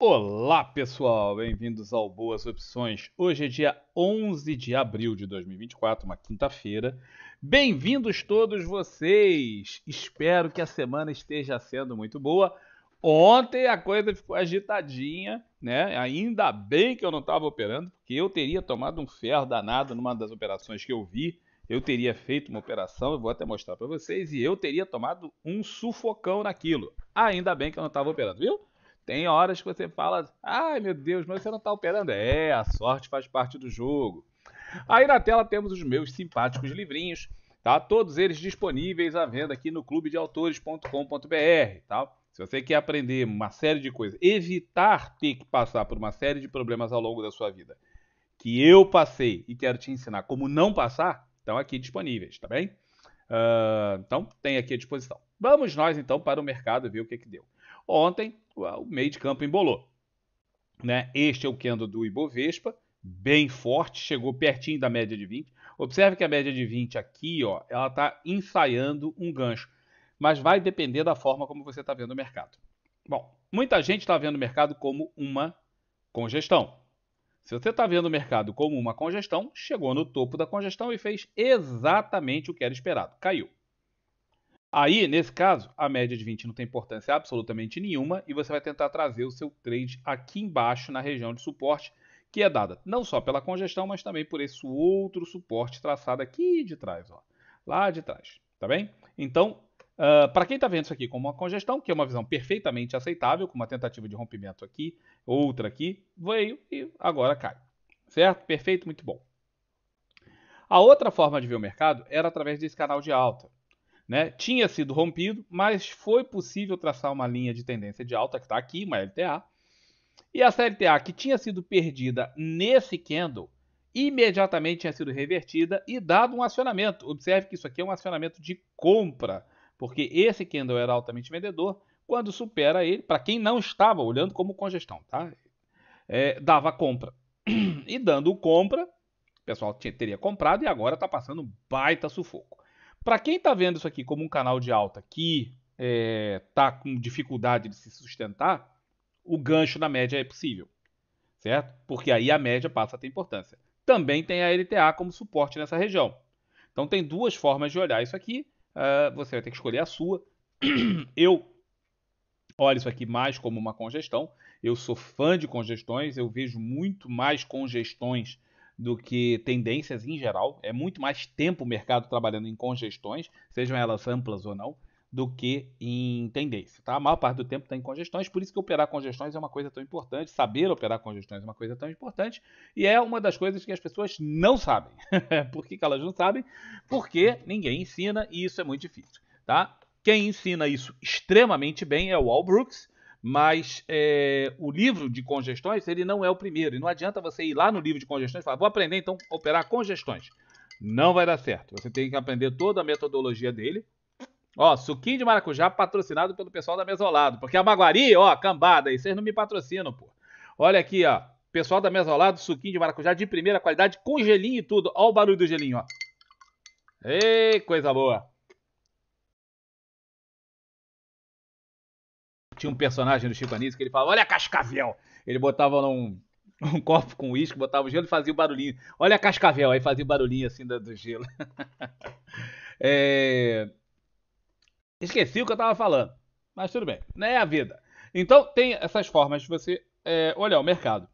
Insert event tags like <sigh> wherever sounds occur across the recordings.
Olá pessoal, bem-vindos ao Boas Opções. Hoje é dia 11 de abril de 2024, uma quinta-feira. Bem-vindos todos vocês! Espero que a semana esteja sendo muito boa. Ontem a coisa ficou agitadinha, né? Ainda bem que eu não estava operando, porque eu teria tomado um ferro danado numa das operações que eu vi. Eu teria feito uma operação, eu vou até mostrar para vocês, e eu teria tomado um sufocão naquilo. Ainda bem que eu não estava operando, viu? Tem horas que você fala, ai meu Deus, mas você não está operando. É, a sorte faz parte do jogo. Aí na tela temos os meus simpáticos livrinhos, tá? Todos eles disponíveis à venda aqui no clubedeautores.com.br, tá? Se você quer aprender uma série de coisas, evitar ter que passar por uma série de problemas ao longo da sua vida, que eu passei e quero te ensinar como não passar, estão aqui disponíveis, tá bem? Uh, então, tem aqui à disposição. Vamos nós então para o mercado ver o que, que deu. Ontem, o meio de campo embolou. Né? Este é o candle do Ibovespa, bem forte, chegou pertinho da média de 20. Observe que a média de 20 aqui, ó, ela está ensaiando um gancho, mas vai depender da forma como você está vendo o mercado. Bom, muita gente está vendo o mercado como uma congestão. Se você está vendo o mercado como uma congestão, chegou no topo da congestão e fez exatamente o que era esperado, caiu. Aí, nesse caso, a média de 20 não tem importância absolutamente nenhuma e você vai tentar trazer o seu trade aqui embaixo na região de suporte, que é dada não só pela congestão, mas também por esse outro suporte traçado aqui de trás, ó, lá de trás, tá bem? Então, uh, ah, para quem está vendo isso aqui como uma congestão, que é uma visão perfeitamente aceitável, com uma tentativa de rompimento aqui, outra aqui, veio e agora cai, certo? Perfeito, muito bom. A outra forma de ver o mercado era através desse canal de alta. Né? Tinha sido rompido, mas foi possível traçar uma linha de tendência de alta, que está aqui, uma LTA. E essa LTA que tinha sido perdida nesse candle, imediatamente tinha sido revertida e dado um acionamento. Observe que isso aqui é um acionamento de compra, porque esse candle era altamente vendedor. Quando supera ele, para quem não estava olhando como congestão, tá? É, dava compra. <clears throat> E dando compra, o pessoal teria comprado e agora está passando baita sufoco. Para quem está vendo isso aqui como um canal de alta que está é, tá com dificuldade de se sustentar, o gancho na média é possível, certo? Porque aí a média passa a ter importância. Também tem a LTA como suporte nessa região. Então tem duas formas de olhar isso aqui. Uh, você vai ter que escolher a sua. <clears throat> Eu olho isso aqui mais como uma congestão. Eu sou fã de congestões. Eu vejo muito mais congestões do que tendências em geral. É muito mais tempo o mercado trabalhando em congestões, sejam elas amplas ou não, do que em tendência. Tá? A maior parte do tempo está em congestões, por isso que operar congestões é uma coisa tão importante, saber operar congestões é uma coisa tão importante, e é uma das coisas que as pessoas não sabem. <laughs> por que, que elas não sabem? Porque ninguém ensina e isso é muito difícil. Tá? Quem ensina isso extremamente bem é o Al Brooks, mas é, o livro de congestões ele não é o primeiro. E não adianta você ir lá no livro de congestões e falar, vou aprender então a operar congestões. Não vai dar certo. Você tem que aprender toda a metodologia dele. Ó, suquinho de maracujá patrocinado pelo pessoal da Mesolado. Porque a Maguari, ó, cambada, aí vocês não me patrocinam, pô. Olha aqui, ó. Pessoal da Mesolado, suquinho de maracujá de primeira qualidade, com gelinho e tudo. Ó o barulho do gelinho, ó. Ei, coisa boa. Tinha um personagem do Chico Anísio que ele falava, olha Cascavel! Ele botava num <laughs> um copo com uísque, botava o gelo e fazia o barulhinho. Olha Cascavel! Aí fazia o barulhinho assim do, do gelo. <laughs> é... Esqueci o que eu estava falando. Mas tudo bem, né? É a vida. Então, tem essas formas de você é, olhar o mercado.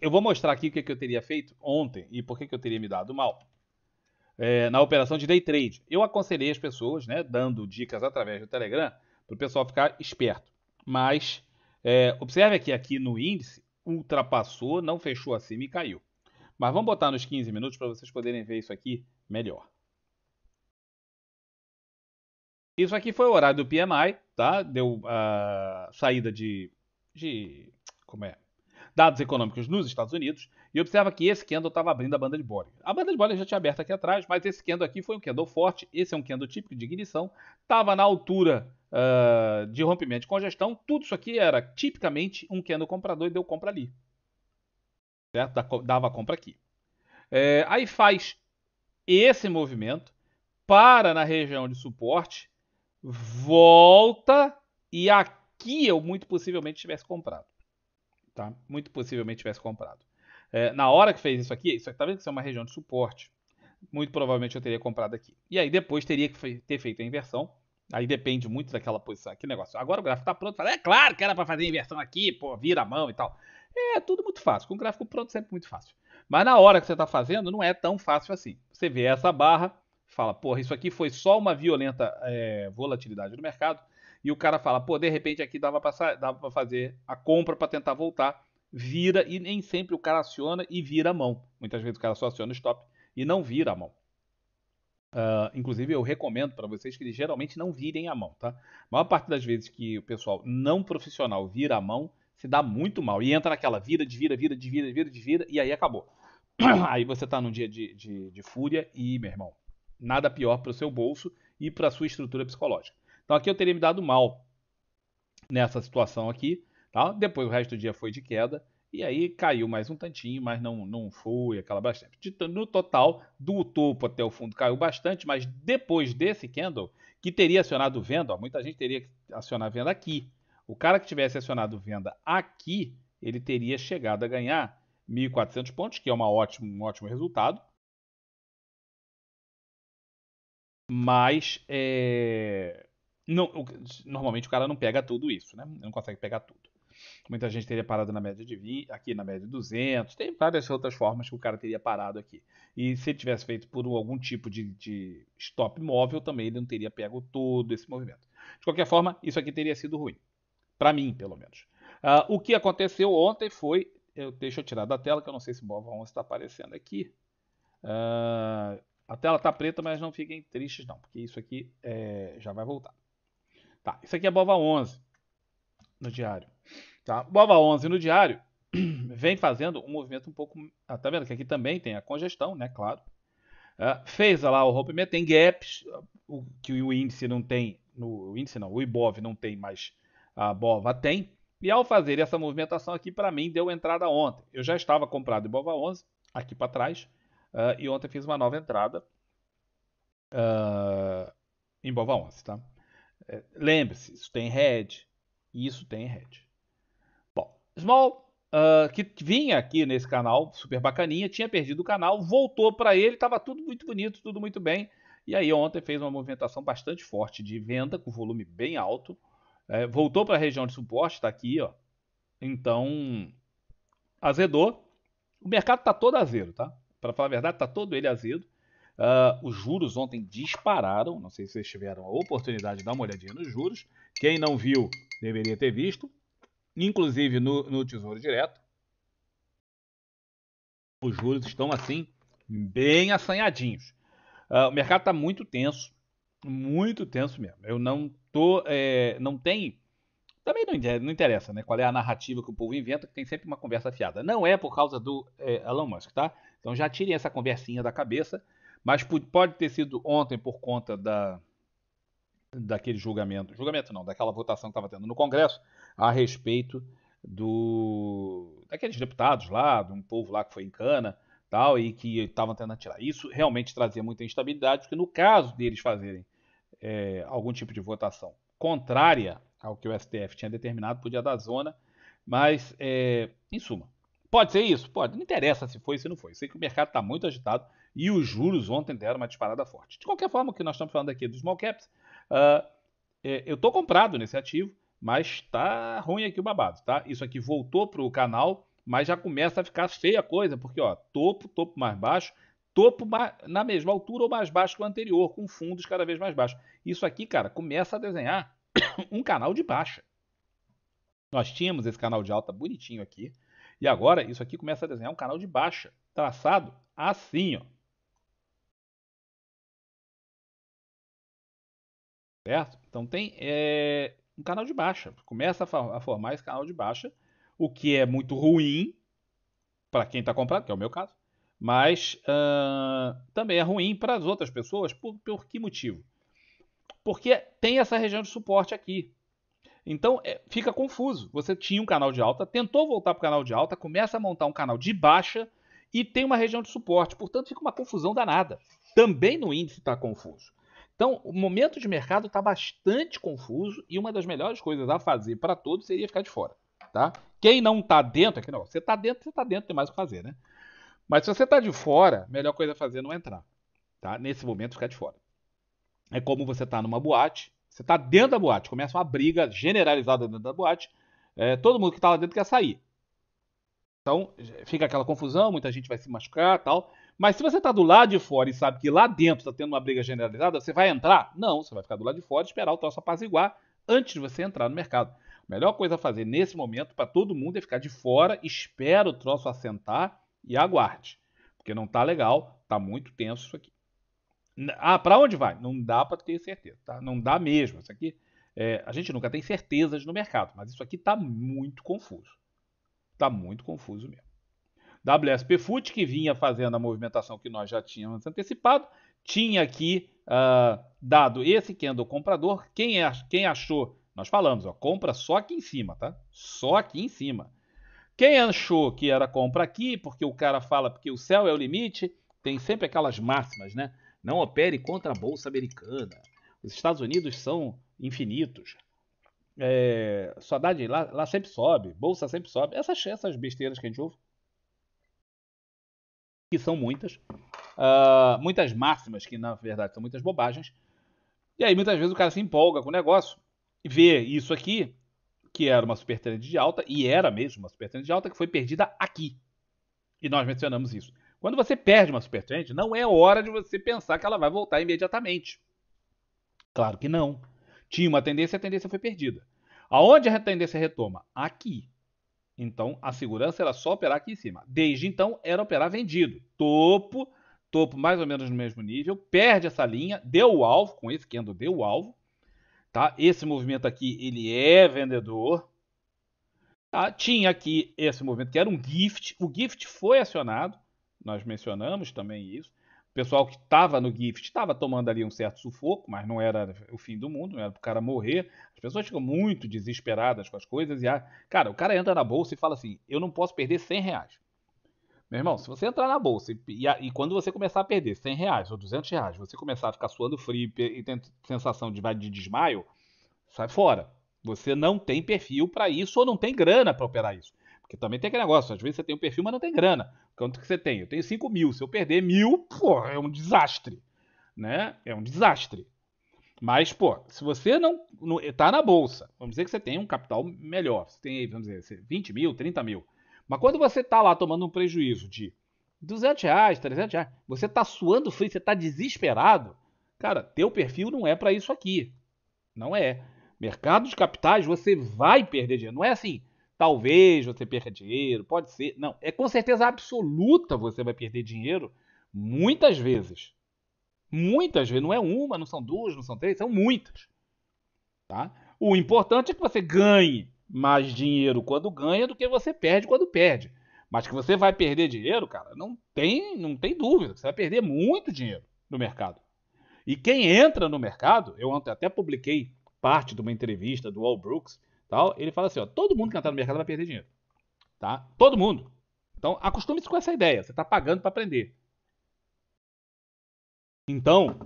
Eu vou mostrar aqui o que, que eu teria feito ontem e por que, que eu teria me dado mal. É, na operação de day trade. Eu aconselhei as pessoas, né, dando dicas através do Telegram, para o pessoal ficar esperto. Mas é, observe aqui aqui no índice ultrapassou, não fechou acima e caiu. Mas vamos botar nos 15 minutos para vocês poderem ver isso aqui melhor. Isso aqui foi o horário do PMI, tá? Deu a uh, saída de, de como é? dados econômicos nos Estados Unidos e observa que esse candle estava abrindo a banda de Bollinger. A banda de Bollinger já tinha aberto aqui atrás, mas esse candle aqui foi um candle forte, esse é um candle típico de ignição, estava na altura uh, de rompimento de congestão, tudo isso aqui era tipicamente um que é comprador e deu compra ali. Certo? Dava compra aqui. É, aí faz esse movimento, para na região de suporte, volta e aqui eu muito possivelmente tivesse comprado. Tá? Muito possivelmente tivesse comprado. É, na hora que fez isso aqui, isso aqui tá vendo que é uma região de suporte. Muito provavelmente eu teria comprado aqui. E aí depois teria que ter feito a inversão Aí depende muito daquela posição, aquele negócio. Agora o gráfico tá pronto, fala, é claro que era para fazer inversão aqui, pô, vira a mão e tal. É, tudo muito fácil. Com o gráfico pronto sempre muito fácil. Mas na hora que você está fazendo, não é tão fácil assim. Você vê essa barra, fala, porra, isso aqui foi só uma violenta é, volatilidade no mercado. E o cara fala, pô, de repente aqui dava para fazer a compra para tentar voltar. Vira e nem sempre o cara aciona e vira a mão. Muitas vezes o cara só aciona o stop e não vira a mão. Uh, inclusive, eu recomendo para vocês que eles geralmente não virem a mão, tá? A maior parte das vezes que o pessoal não profissional vira a mão, se dá muito mal. E entra naquela vira, desvira, vira, desvira, vira, vira, e aí acabou. <clears throat> aí você tá num dia de, de, de fúria e, meu irmão, nada pior para o seu bolso e para sua estrutura psicológica. Então aqui eu teria me dado mal nessa situação aqui, tá? Depois o resto do dia foi de queda. E aí caiu mais um tantinho, mas não, não foi aquela bastante. No total, do topo até o fundo caiu bastante, mas depois desse candle, que teria acionado venda, ó, muita gente teria que acionar venda aqui. O cara que tivesse acionado venda aqui, ele teria chegado a ganhar 1.400 pontos, que é uma ótimo um ótimo resultado. Mas é... não, normalmente o cara não pega tudo isso, né? Não consegue pegar tudo. Muita gente teria parado na média de 20, aqui na média de 200. Tem várias outras formas que o cara teria parado aqui. E se ele tivesse feito por algum tipo de, de stop móvel, também ele não teria pego todo esse movimento. De qualquer forma, isso aqui teria sido ruim. Para mim, pelo menos. Uh, o que aconteceu ontem foi. Eu, deixa eu tirar da tela, que eu não sei se o Bova 11 está aparecendo aqui. Uh, a tela está preta, mas não fiquem tristes, não, porque isso aqui é, já vai voltar. Tá, isso aqui é a Bova 11 no diário. Tá? O AVA 11 no diário <clears throat> vem fazendo um movimento um pouco. Ah, tá vendo que aqui também tem a congestão, né? Claro. Ah, fez lá o rompimento, tem gaps, o, que o índice não tem, no, o índice não, o IBOV não tem, mas a BOVA tem. E ao fazer essa movimentação aqui, para mim, deu entrada ontem. Eu já estava comprado IBOVA 11, aqui para trás, uh, e ontem fiz uma nova entrada uh, em Bova 11, tá? Lembre-se, isso tem head, e isso tem rede. Bom, Small, uh, que vinha aqui nesse canal, super bacaninha, tinha perdido o canal, voltou para ele, estava tudo muito bonito, tudo muito bem. E aí ontem fez uma movimentação bastante forte de venda, com volume bem alto. É, voltou para a região de suporte, está aqui, ó. Então, azedou. O mercado está todo azedo, tá? Para falar a verdade, está todo ele azedo. Uh, os juros ontem dispararam. Não sei se vocês tiveram a oportunidade de dar uma olhadinha nos juros. Quem não viu, deveria ter visto, inclusive no, no Tesouro Direto. Os juros estão assim, bem assanhadinhos. Uh, o mercado está muito tenso, muito tenso mesmo. Eu não tô, é, não tem, também não interessa, né? Qual é a narrativa que o povo inventa, que tem sempre uma conversa fiada. Não é por causa do é, Elon Musk, tá? Então já tirem essa conversinha da cabeça, mas pode ter sido ontem por conta da, daquele julgamento, julgamento não, daquela votação que estava tendo no Congresso a respeito do daqueles deputados lá, de um povo lá que foi em cana, tal, e que estavam tentando tirar. Isso realmente trazia muita instabilidade, porque no caso deles fazerem é, algum tipo de votação contrária ao que o STF tinha determinado, podia dar zona, mas é, em suma, pode ser isso, pode. Não interessa se foi, se não foi. Sei que o mercado está muito agitado e os juros ontem deram uma disparada forte. De qualquer forma, o que nós estamos falando aqui dos small caps Uh, é, eu tô comprado nesse ativo, mas tá ruim aqui o babado, tá? Isso aqui voltou pro canal, mas já começa a ficar feia a coisa, porque ó, topo, topo mais baixo, topo na mesma altura ou mais baixo que o anterior, com fundos cada vez mais baixos. Isso aqui, cara, começa a desenhar <coughs> um canal de baixa. Nós tínhamos esse canal de alta bonitinho aqui, e agora isso aqui começa a desenhar um canal de baixa, traçado assim, ó. Certo? Então tem é, um canal de baixa. Começa a formar esse canal de baixa, o que é muito ruim para quem está comprando, que é o meu caso, mas uh, também é ruim para as outras pessoas. Por, por que motivo? Porque tem essa região de suporte aqui. Então é, fica confuso. Você tinha um canal de alta, tentou voltar para o canal de alta, começa a montar um canal de baixa e tem uma região de suporte. Portanto, fica uma confusão danada. Também no índice está confuso. Então, o momento de mercado está bastante confuso e uma das melhores coisas a fazer para todos seria ficar de fora. Tá? Quem não está dentro, aqui não, você está dentro, você está dentro, tem mais o que fazer, né? Mas se você está de fora, a melhor coisa a fazer é não entrar. Tá? Nesse momento, ficar de fora. É como você está numa boate, você está dentro da boate, começa uma briga generalizada dentro da boate, é, todo mundo que está lá dentro quer sair. Então, fica aquela confusão, muita gente vai se machucar tal. Mas se você está do lado de fora e sabe que lá dentro está tendo uma briga generalizada, você vai entrar? Não, você vai ficar do lado de fora e esperar o troço apaziguar antes de você entrar no mercado. A melhor coisa a fazer nesse momento para todo mundo é ficar de fora, espera o troço assentar e aguarde. Porque não está legal, está muito tenso isso aqui. Ah, para onde vai? Não dá para ter certeza, tá? Não dá mesmo. Isso aqui, é, a gente nunca tem certezas no mercado, mas isso aqui está muito confuso. está muito confuso mesmo. WSP Foot, que vinha fazendo a movimentação que nós já tínhamos antecipado, tinha aqui uh, dado esse candle comprador. Quem, é, quem achou, nós falamos, ó, compra só aqui em cima, tá? Só aqui em cima. Quem achou que era compra aqui, porque o cara fala que o céu é o limite, tem sempre aquelas máximas, né? Não opere contra a bolsa americana. Os Estados Unidos são infinitos. É, saudade lá, lá sempre sobe, bolsa sempre sobe. Essas, essas besteiras que a gente ouve que são muitas, uh, muitas máximas, que na verdade são muitas bobagens. E aí muitas vezes o cara se empolga com o negócio, e vê isso aqui, que era uma super de alta, e era mesmo uma super de alta, que foi perdida aqui. E nós mencionamos isso. Quando você perde uma super não é hora de você pensar que ela vai voltar imediatamente. Claro que não. Tinha uma tendência, a tendência foi perdida. Aonde a tendência retoma? Aqui. Então, a segurança era só operar aqui em cima. Desde então, era operar vendido. Topo, topo mais ou menos no mesmo nível, perde essa linha, deu o alvo, com esse candle deu o alvo. Tá? Esse movimento aqui, ele é vendedor. Tá? Tinha aqui esse movimento que era um gift. O gift foi acionado, nós mencionamos também isso pessoal que estava no Gift estava tomando ali um certo sufoco, mas não era o fim do mundo, não era para o cara morrer. As pessoas ficam muito desesperadas com as coisas e, ah, cara, o cara entra na bolsa e fala assim: eu não posso perder 100 reais. Meu irmão, se você entrar na bolsa e, e, e, quando você começar a perder 100 reais ou 200 reais, você começar a ficar suando frio e tendo sensação de, de desmaio, sai fora. Você não tem perfil para isso ou não tem grana para operar isso. Porque também tem aquele negócio, às vezes você tem um perfil, mas não tem grana. Quanto que você tem? Eu tenho 5 mil. Se eu perder mil, pô, é um desastre. Né? É um desastre. Mas, pô, se você não, não tá na bolsa, vamos dizer que você tem um capital melhor. Você tem, vamos dizer, 20 mil, 30 mil. Mas quando você tá lá tomando um prejuízo de 200 reais, 300 reais, você tá suando frio, você tá desesperado, cara, teu perfil não é para isso aqui. Não é. Mercado de capitais, você vai perder dinheiro. Não é assim, Talvez você perca dinheiro, pode ser. Não, é com certeza absoluta você vai perder dinheiro muitas vezes. Muitas vezes, não é uma, não são duas, não são três, são muitas. Tá? O importante é que você ganhe mais dinheiro quando ganha do que você perde quando perde. Mas que você vai perder dinheiro, cara, não tem, não tem dúvida. Você vai perder muito dinheiro no mercado. E quem entra no mercado, eu até publiquei parte de uma entrevista do Al Brooks, tal, ele fala assim, ó, todo mundo que entrar no mercado vai perder dinheiro, tá? Todo mundo. Então, acostume-se com essa ideia, você está pagando para aprender. Então,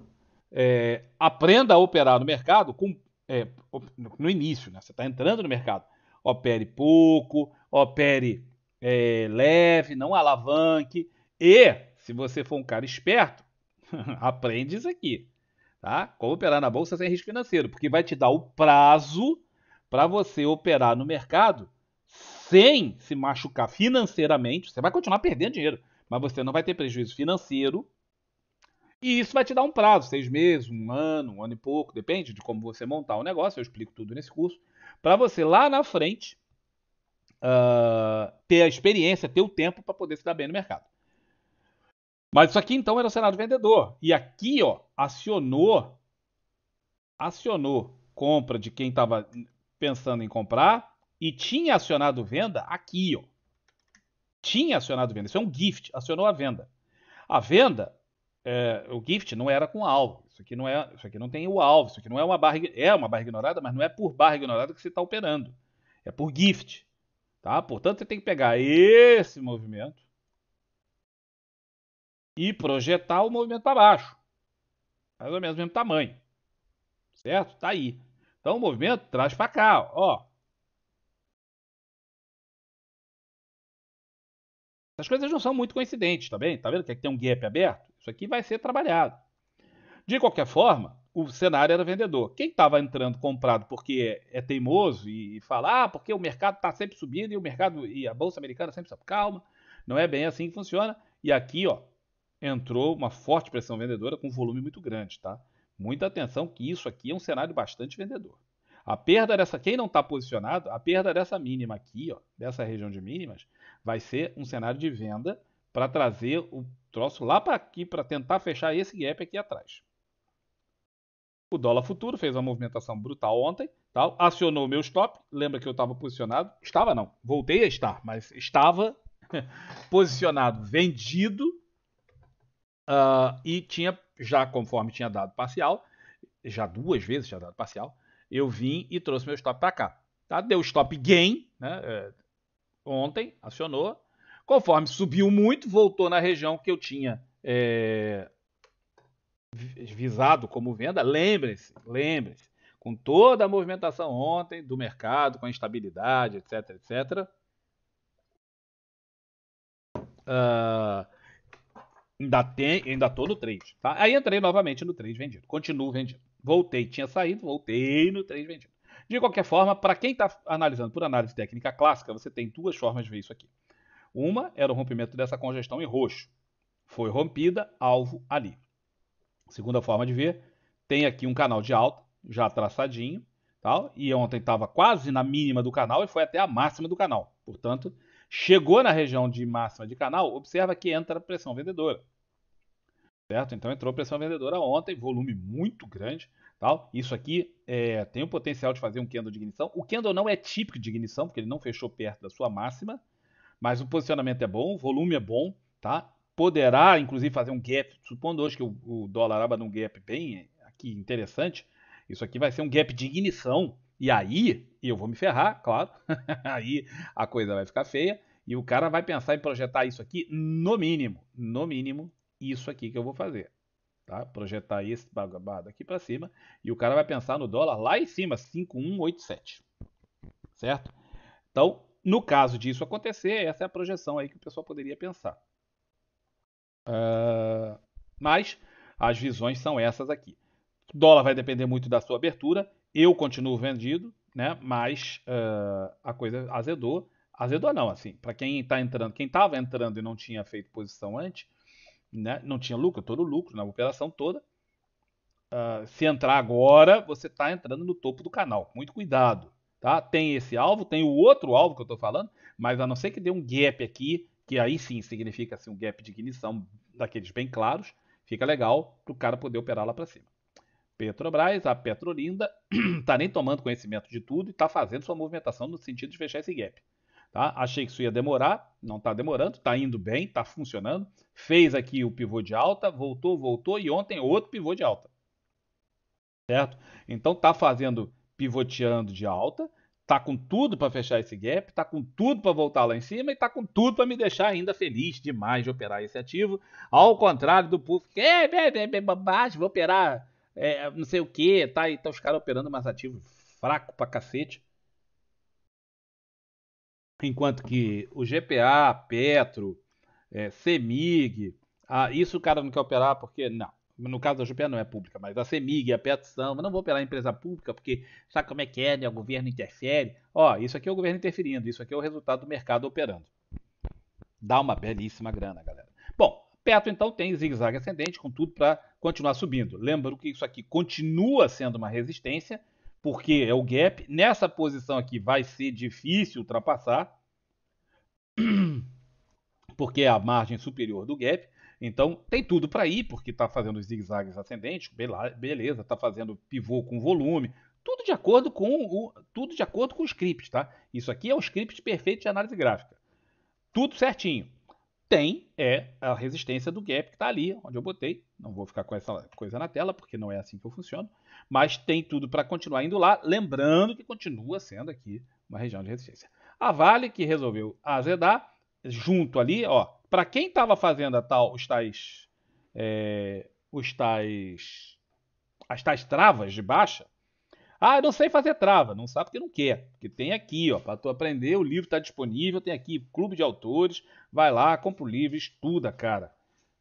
é, aprenda a operar no mercado com, é, no início, né? Você está entrando no mercado. Opere pouco, opere é, leve, não alavanque. E, se você for um cara esperto, <laughs> aprende isso aqui. Tá? Como operar na bolsa sem risco financeiro, porque vai te dar o prazo para você operar no mercado sem se machucar financeiramente. Você vai continuar perdendo dinheiro, mas você não vai ter prejuízo financeiro. E isso vai te dar um prazo, seis meses, um ano, um ano e pouco, depende de como você montar o negócio. Eu explico tudo nesse curso. Para você lá na frente uh, ter a experiência, ter o tempo para poder se dar bem no mercado. Mas isso aqui então era o cenário vendedor. E aqui, ó, acionou, acionou compra de quem estava pensando em comprar e tinha acionado venda aqui, ó. Tinha acionado venda. Isso é um gift, acionou a venda. A venda, é, o gift não era com alvo. Isso aqui não é, isso aqui não tem o alvo. Isso aqui não é uma barra, é uma barra ignorada, mas não é por barra ignorada que você está operando. É por gift, tá? Portanto, você tem que pegar esse movimento e projetar o movimento para baixo, mais ou menos o mesmo tamanho, certo? Tá aí. Então o movimento traz para cá, ó. Essas coisas não são muito coincidentes, tá bem? Tá vendo que aqui tem um gap aberto? Isso aqui vai ser trabalhado. De qualquer forma, o cenário era vendedor. Quem estava entrando comprado porque é, teimoso e, e fala, ah, porque o mercado está sempre subindo e o mercado e a bolsa americana sempre sobe. Calma, não é bem assim que funciona. E aqui, ó, entrou uma forte pressão vendedora com volume muito grande, tá? Muita atenção que isso aqui é um cenário bastante vendedor. A perda dessa, quem não está posicionado, a perda dessa mínima aqui, ó, dessa região de mínimas, vai ser um cenário de venda para trazer o troço lá para aqui para tentar fechar esse gap aqui atrás. O dólar futuro fez uma movimentação brutal ontem, tal, acionou o meu stop. Lembra que eu estava posicionado? Estava não, voltei a estar, mas estava <laughs> posicionado, vendido uh, e tinha já conforme tinha dado parcial, já duas vezes tinha dado parcial, eu vim e trouxe meu stop para cá. Tá? Deu stop gain né? É, ontem, acionou. Conforme subiu muito, voltou na região que eu tinha é, visado como venda. Lembrem-se, lembrem-se, com toda a movimentação ontem do mercado, com a instabilidade, etc, etc. Uh, Ainda, tem, ainda tô no 3, tá? Aí entrei novamente no 3 vendido. Continuo vendido. Voltei, tinha saído, voltei no 3 vendido. De qualquer forma, para quem está analisando por análise técnica clássica, você tem duas formas de ver isso aqui. Uma era o rompimento dessa congestão em roxo. Foi rompida, alvo ali. Segunda forma de ver, tem aqui um canal de alta, já traçadinho, tal, e ontem estava quase na mínima do canal e foi até a máxima do canal. Portanto, chegou na região de máxima de canal, observa que entra pressão vendedora certo? Então entrou pressão vendedora ontem, volume muito grande, tal. Isso aqui é, tem o potencial de fazer um candle de ignição. O candle não é típico de ignição, porque ele não fechou perto da sua máxima, mas o posicionamento é bom, o volume é bom, tá? Poderá, inclusive, fazer um gap, supondo hoje que o, o dólar abra num gap bem aqui interessante, isso aqui vai ser um gap de ignição, e aí eu vou me ferrar, claro, <laughs> aí a coisa vai ficar feia, e o cara vai pensar em projetar isso aqui no mínimo, no mínimo, isso aqui que eu vou fazer. Tá? Projetar esse bagabado aqui para cima e o cara vai pensar no dólar lá em cima, 5187. Certo? Então, no caso disso acontecer, essa é a projeção aí que o pessoal poderia pensar. Uh, mas as visões são essas aqui. O dólar vai depender muito da sua abertura. Eu continuo vendido, né? Mas uh, a coisa azedou. Azedou não, assim. Para quem está entrando, quem estava entrando e não tinha feito posição antes, né? não tinha lucro, todo lucro na né, operação toda. Uh, se entrar agora, você está entrando no topo do canal. Muito cuidado, tá? Tem esse alvo, tem o outro alvo que eu estou falando, mas a não ser que dê um gap aqui, que aí sim significa assim, um gap de ignição daqueles bem claros, fica legal para o cara poder operar lá para cima. Petrobras, a Petrolinda, está <clears throat> nem tomando conhecimento de tudo e está fazendo sua movimentação no sentido de fechar esse gap. Tá? Achei que isso ia demorar, não está demorando, está indo bem, está funcionando. Fez aqui o pivô de alta, voltou, voltou e ontem outro pivô de alta. Certo? Então está fazendo pivoteando de alta, está com tudo para fechar esse gap, está com tudo para voltar lá em cima e está com tudo para me deixar ainda feliz demais de operar esse ativo. Ao contrário do Puff, que é, é, é, é bobagem, vou operar é, não sei o que, tá? Então os caras operando mais ativo fraco para cacete. Enquanto que o GPA, Petro, é, CEMIG, a, isso o cara não quer operar porque. Não. No caso da GPA não é pública, mas a CEMIG, a Petro são. mas não vou operar em empresa pública porque sabe como é que é, né? O governo interfere. Ó, isso aqui é o governo interferindo, isso aqui é o resultado do mercado operando. Dá uma belíssima grana, galera. Bom, Petro então tem zigue-zague ascendente, tudo para continuar subindo. Lembro que isso aqui continua sendo uma resistência porque é o gap. Nessa posição aqui vai ser difícil ultrapassar, <clears throat> porque é a margem superior do gap. Então tem tudo para ir, porque está fazendo zigue-zagues ascendentes, beleza, está fazendo pivô com volume, tudo de acordo com o tudo de acordo com o script, tá? Isso aqui é o script perfeito de análise gráfica. Tudo certinho tem é a resistência do gap que está ali, onde eu botei. Não vou ficar com essa coisa na tela, porque não é assim que eu funciono. Mas tem tudo para continuar indo lá, lembrando que continua sendo aqui uma região de resistência. A Vale, que resolveu azedar, junto ali, ó, para quem estava fazendo a tal, os tais, é, os tais, as tais travas de baixa, ah, eu não sei fazer trava. Não sabe porque não quer. Porque tem aqui, ó, para tu aprender, o livro está disponível, tem aqui clube de autores. Vai lá, compra o livro, estuda, cara.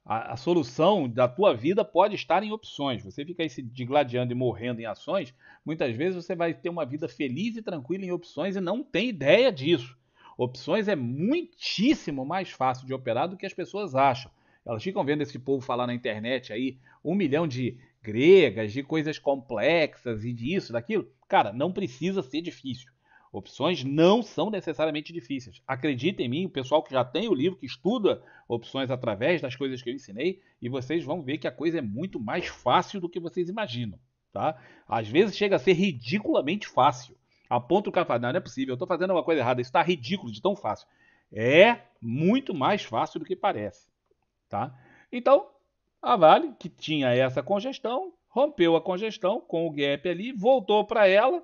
A, a, solução da tua vida pode estar em opções. Você fica aí se digladiando e morrendo em ações, muitas vezes você vai ter uma vida feliz e tranquila em opções e não tem ideia disso. Opções é muitíssimo mais fácil de operar do que as pessoas acham. Elas ficam vendo esse povo falar na internet aí um milhão de, gregas, de coisas complexas e disso, daquilo. Cara, não precisa ser difícil. Opções não são necessariamente difíceis. Acredita em mim, o pessoal que já tem o livro, que estuda opções através das coisas que eu ensinei, e vocês vão ver que a coisa é muito mais fácil do que vocês imaginam. Tá? Às vezes chega a ser ridiculamente fácil. A ponto do cara não, não é possível, eu estou fazendo uma coisa errada, isso está ridículo de tão fácil. É muito mais fácil do que parece. Tá? Então, a Vale, que tinha essa congestão, rompeu a congestão com o gap ali, voltou para ela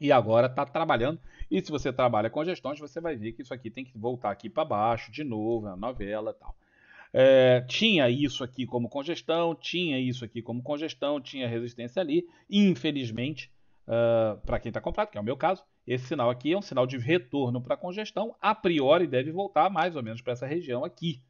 e agora está trabalhando. E se você trabalha congestões, você vai ver que isso aqui tem que voltar aqui para baixo de novo, na é novela e tal. É, tinha isso aqui como congestão, tinha isso aqui como congestão, tinha resistência ali. Infelizmente, uh, é, para quem está comprado, que é o meu caso, esse sinal aqui é um sinal de retorno para congestão. A priori deve voltar mais ou menos para essa região aqui.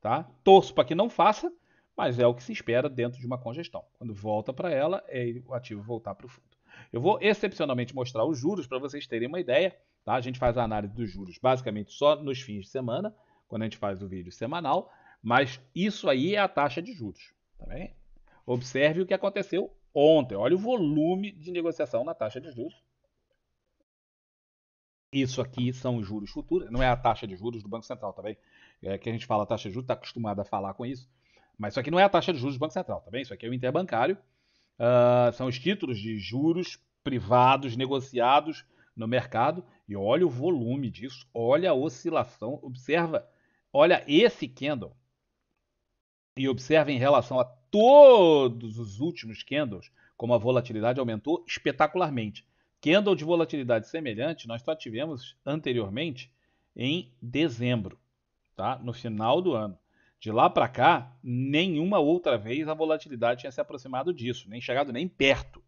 Tá? Torço para que não faça, mas é o que se espera dentro de uma congestão. Quando volta para ela, é o ativo voltar para o fundo. Eu vou excepcionalmente mostrar os juros para vocês terem uma ideia. Tá? A gente faz a análise dos juros basicamente só nos fins de semana, quando a gente faz o vídeo semanal, mas isso aí é a taxa de juros. Tá bem? Observe o que aconteceu ontem. Olha o volume de negociação na taxa de juros. Isso aqui são os juros futuros, não é a taxa de juros do Banco Central, tá bem? É que a gente fala taxa de juros, está acostumado a falar com isso. Mas isso aqui não é a taxa de juros do Banco Central, tá bem? Isso aqui é o interbancário. Uh, são os títulos de juros privados negociados no mercado. E olha o volume disso, olha a oscilação, observa, olha esse candle. E observa em relação a todos os últimos candles, como a volatilidade aumentou espetacularmente. Candle de volatilidade semelhante nós só tivemos anteriormente em dezembro, tá? No final do ano. De lá para cá, nenhuma outra vez a volatilidade tinha se aproximado disso, nem chegado nem perto.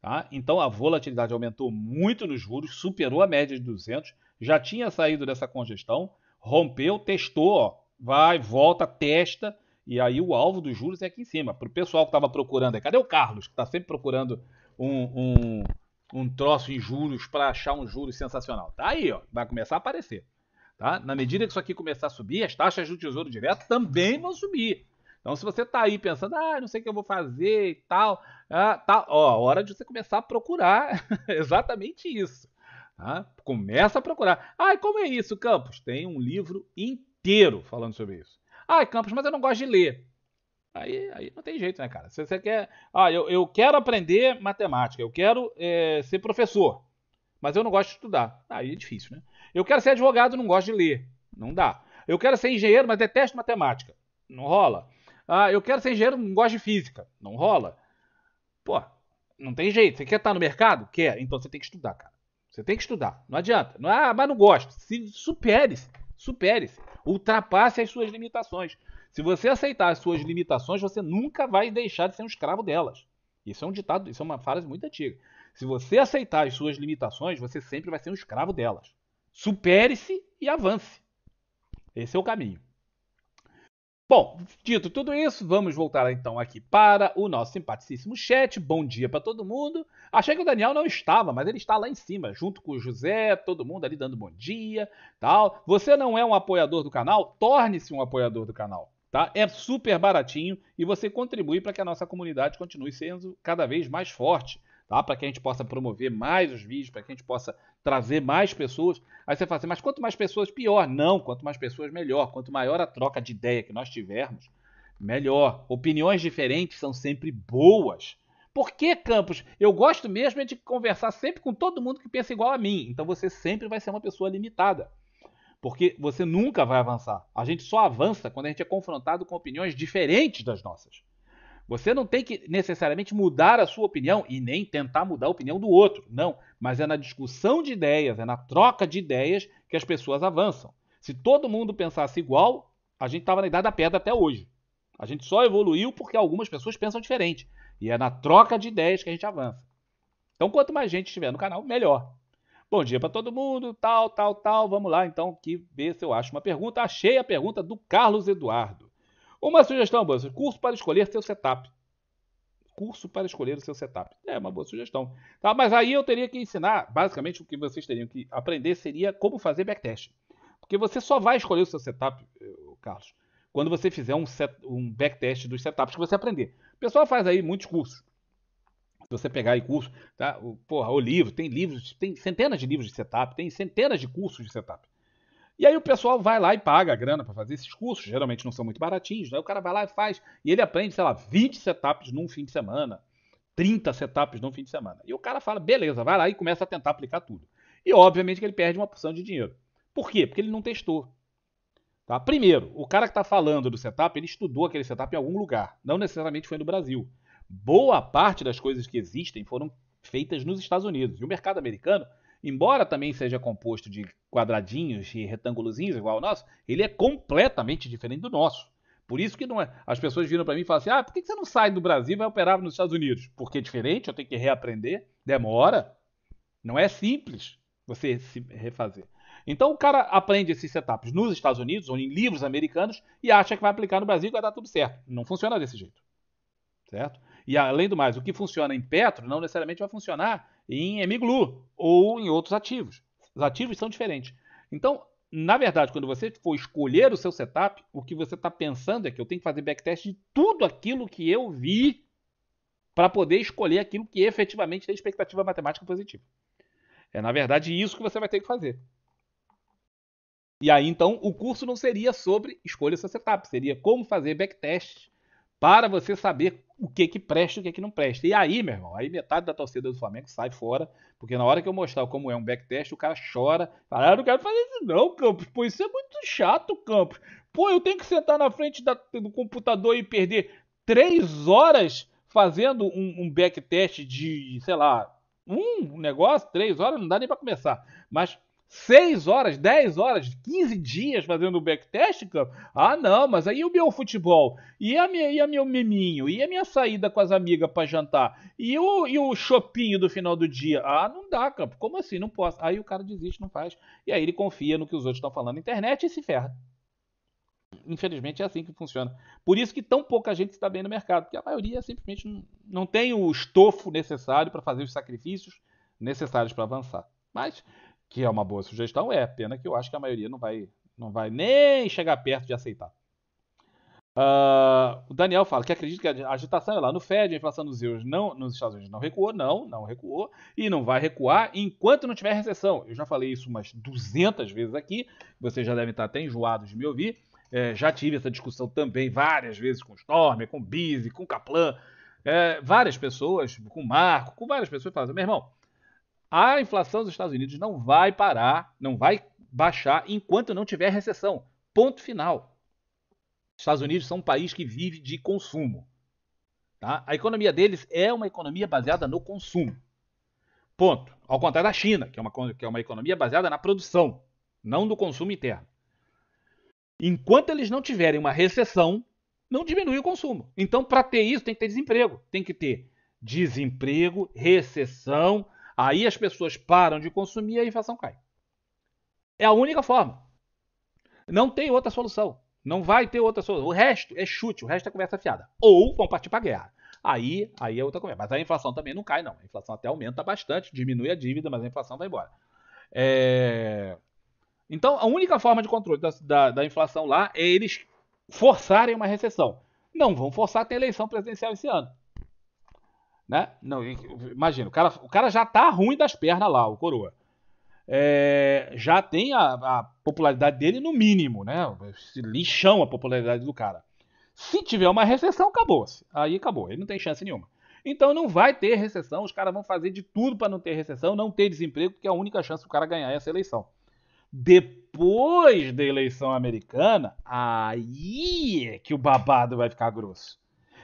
Tá? Então a volatilidade aumentou muito nos juros, superou a média de 200, já tinha saído dessa congestão, rompeu, testou, ó, vai, volta, testa, e aí o alvo dos juros é aqui em cima. Para o pessoal que estava procurando, é, cadê o Carlos, que está sempre procurando um, um, um troço em juros para achar um juros sensacional? Tá aí, ó, vai começar a aparecer. Tá? Na medida que isso aqui começar a subir, as taxas do Tesouro Direto também vão subir. Então, se você está aí pensando, ah, não sei o que eu vou fazer e tal, ah, tá, ó, hora de você começar a procurar <laughs> exatamente isso. Tá? Começa a procurar. Ah, como é isso, Campos? Tem um livro inteiro falando sobre isso. Ah, Campos, mas eu não gosto de ler. Aí, aí não tem jeito, né, cara? Se você quer. Ah, eu, eu quero aprender matemática, eu quero é, ser professor, mas eu não gosto de estudar. Aí é difícil, né? Eu quero ser advogado, não gosto de ler. Não dá. Eu quero ser engenheiro, mas detesto matemática. Não rola. Ah, eu quero ser engenheiro, não gosto de física. Não rola. Pô, não tem jeito. Você quer estar no mercado? Quer. Então você tem que estudar, cara. Você tem que estudar. Não adianta. Não, é, ah, mas não gosto. Se supere-se. Supere-se. Ultrapasse as suas limitações. Se você aceitar as suas limitações, você nunca vai deixar de ser um escravo delas. Isso é um ditado, isso é uma frase muito antiga. Se você aceitar as suas limitações, você sempre vai ser um escravo delas supere-se e avance. Esse é o caminho. Bom, dito tudo isso, vamos voltar então aqui para o nosso simpaticíssimo chat. Bom dia para todo mundo. Achei que o Daniel não estava, mas ele está lá em cima, junto com o José, todo mundo ali dando bom dia, tal. Você não é um apoiador do canal? Torne-se um apoiador do canal, tá? É super baratinho e você contribui para que a nossa comunidade continue sendo cada vez mais forte tá? para que a gente possa promover mais os vídeos, para que a gente possa trazer mais pessoas. Aí você fala assim, mas quanto mais pessoas, pior. Não, quanto mais pessoas, melhor. Quanto maior a troca de ideia que nós tivermos, melhor. Opiniões diferentes são sempre boas. Por que, Campos? Eu gosto mesmo é de conversar sempre com todo mundo que pensa igual a mim. Então você sempre vai ser uma pessoa limitada. Porque você nunca vai avançar. A gente só avança quando a gente é confrontado com opiniões diferentes das nossas. Você não tem que necessariamente mudar a sua opinião e nem tentar mudar a opinião do outro, não. Mas é na discussão de ideias, é na troca de ideias que as pessoas avançam. Se todo mundo pensasse igual, a gente estava na idade da pedra até hoje. A gente só evoluiu porque algumas pessoas pensam diferente. E é na troca de ideias que a gente avança. Então, quanto mais gente estiver no canal, melhor. Bom dia para todo mundo, tal, tal, tal. Vamos lá então que ver se eu acho uma pergunta. Achei a pergunta do Carlos Eduardo. Uma sugestão, Buzzer. Curso para escolher seu setup. Curso para escolher o seu setup. É uma boa sugestão. Tá? Mas aí eu teria que ensinar, basicamente, o que vocês teriam que aprender seria como fazer backtest. Porque você só vai escolher o seu setup, eh, Carlos, quando você fizer um, set, um backtest dos setups que você aprender. O pessoal faz aí muitos cursos. Se você pegar aí curso, tá? O, porra, o livro, tem livros, tem centenas de livros de setup, tem centenas de cursos de setup. E aí o pessoal vai lá e paga a grana para fazer esses cursos, geralmente não são muito baratinhos, né? O cara vai lá e faz, e ele aprende, sei lá, 20 setups num fim de semana, 30 setups num fim de semana. E o cara fala, beleza, vai lá e começa a tentar aplicar tudo. E obviamente que ele perde uma porção de dinheiro. Por quê? Porque ele não testou. Tá? Primeiro, o cara que está falando do setup, ele estudou aquele setup em algum lugar, não necessariamente foi no Brasil. Boa parte das coisas que existem foram feitas nos Estados Unidos. E o mercado americano embora também seja composto de quadradinhos e retângulozinhos igual ao nosso, ele é completamente diferente do nosso. Por isso que é... as pessoas viram para mim e falam assim: ah, por que você não sai do Brasil e vai operar nos Estados Unidos? Porque é diferente, eu tenho que reaprender, demora. Não é simples você se refazer. Então o cara aprende esses setups nos Estados Unidos ou em livros americanos e acha que vai aplicar no Brasil e vai dar tudo certo. Não funciona desse jeito. Certo? E além do mais, o que funciona em Petro não necessariamente vai funcionar em Emiglu ou em outros ativos. Os ativos são diferentes. Então, na verdade, quando você for escolher o seu setup, o que você está pensando é que eu tenho que fazer backtest de tudo aquilo que eu vi para poder escolher aquilo que efetivamente tem expectativa matemática positiva. É, na verdade, isso que você vai ter que fazer. E aí, então, o curso não seria sobre escolha seu setup, seria como fazer backtest para você saber o que que presta e o que que não presta. E aí, meu irmão, aí metade da torcida do Flamengo sai fora, porque na hora que eu mostrar como é um backtest, o cara chora, fala, ah, não quero fazer isso não, Campos, pô, isso é muito chato, Campos. Pô, eu tenho que sentar na frente da, do computador e perder três horas fazendo um, um backtest de, sei lá, um negócio, três horas, não dá nem para começar. Mas 6 horas, 10 horas, 15 dias fazendo o backtest, Ah, não, mas aí o meu futebol, e a minha, e a meu miminho, e a minha saída com as amigas para jantar, e o, e o shopping do final do dia? Ah, não dá, campo, Como assim? Não posso. Aí o cara desiste, não faz. E aí ele confia no que os outros estão falando na internet e se ferra. Infelizmente é assim que funciona. Por isso que tão pouca gente está bem no mercado, porque a maioria simplesmente não tem o estofo necessário para fazer os sacrifícios necessários para avançar. Mas que é uma boa sugestão, é pena que eu acho que a maioria não vai, não vai nem chegar perto de aceitar. Uh, o Daniel fala que acredita que a agitação é lá no Fed, a inflação nos, EUA não, nos Estados Unidos não recuou, não, não recuou, e não vai recuar enquanto não tiver recessão. Eu já falei isso umas 200 vezes aqui, vocês já devem estar até enjoados de me ouvir. É, já tive essa discussão também várias vezes com Stormer, com Bizzi, com Kaplan, é, várias pessoas, com Marco, com várias pessoas falando, meu irmão, a inflação dos Estados Unidos não vai parar, não vai baixar enquanto não tiver recessão. Ponto final. Os Estados Unidos são um país que vive de consumo. Tá? A economia deles é uma economia baseada no consumo. Ponto. Ao contrário da China, que é uma, que é uma economia baseada na produção, não do consumo interno. Enquanto eles não tiverem uma recessão, não diminui o consumo. Então, para ter isso, tem que ter desemprego. Tem que ter desemprego, recessão, Aí as pessoas param de consumir e a inflação cai. É a única forma. Não tem outra solução. Não vai ter outra solução. O resto é chute, o resto é conversa fiada. Ou vão partir para guerra. Aí, aí é outra conversa. Mas a inflação também não cai, não. A inflação até aumenta bastante, diminui a dívida, mas a inflação vai embora. É... Então, a única forma de controle da, da, da inflação lá é eles forçarem uma recessão. Não vão forçar, tem eleição presidencial esse ano. Né? Não, imagina, o cara, o cara já tá ruim das pernas lá, o coroa. É, já tem a, a, popularidade dele no mínimo, né? Se lixão a popularidade do cara. Se tiver uma recessão, acabou-se. Assim. Aí acabou, ele não tem chance nenhuma. Então não vai ter recessão, os caras vão fazer de tudo para não ter recessão, não ter desemprego, porque é a única chance do cara ganhar é essa eleição. Depois da eleição americana, aí é que o babado vai ficar grosso.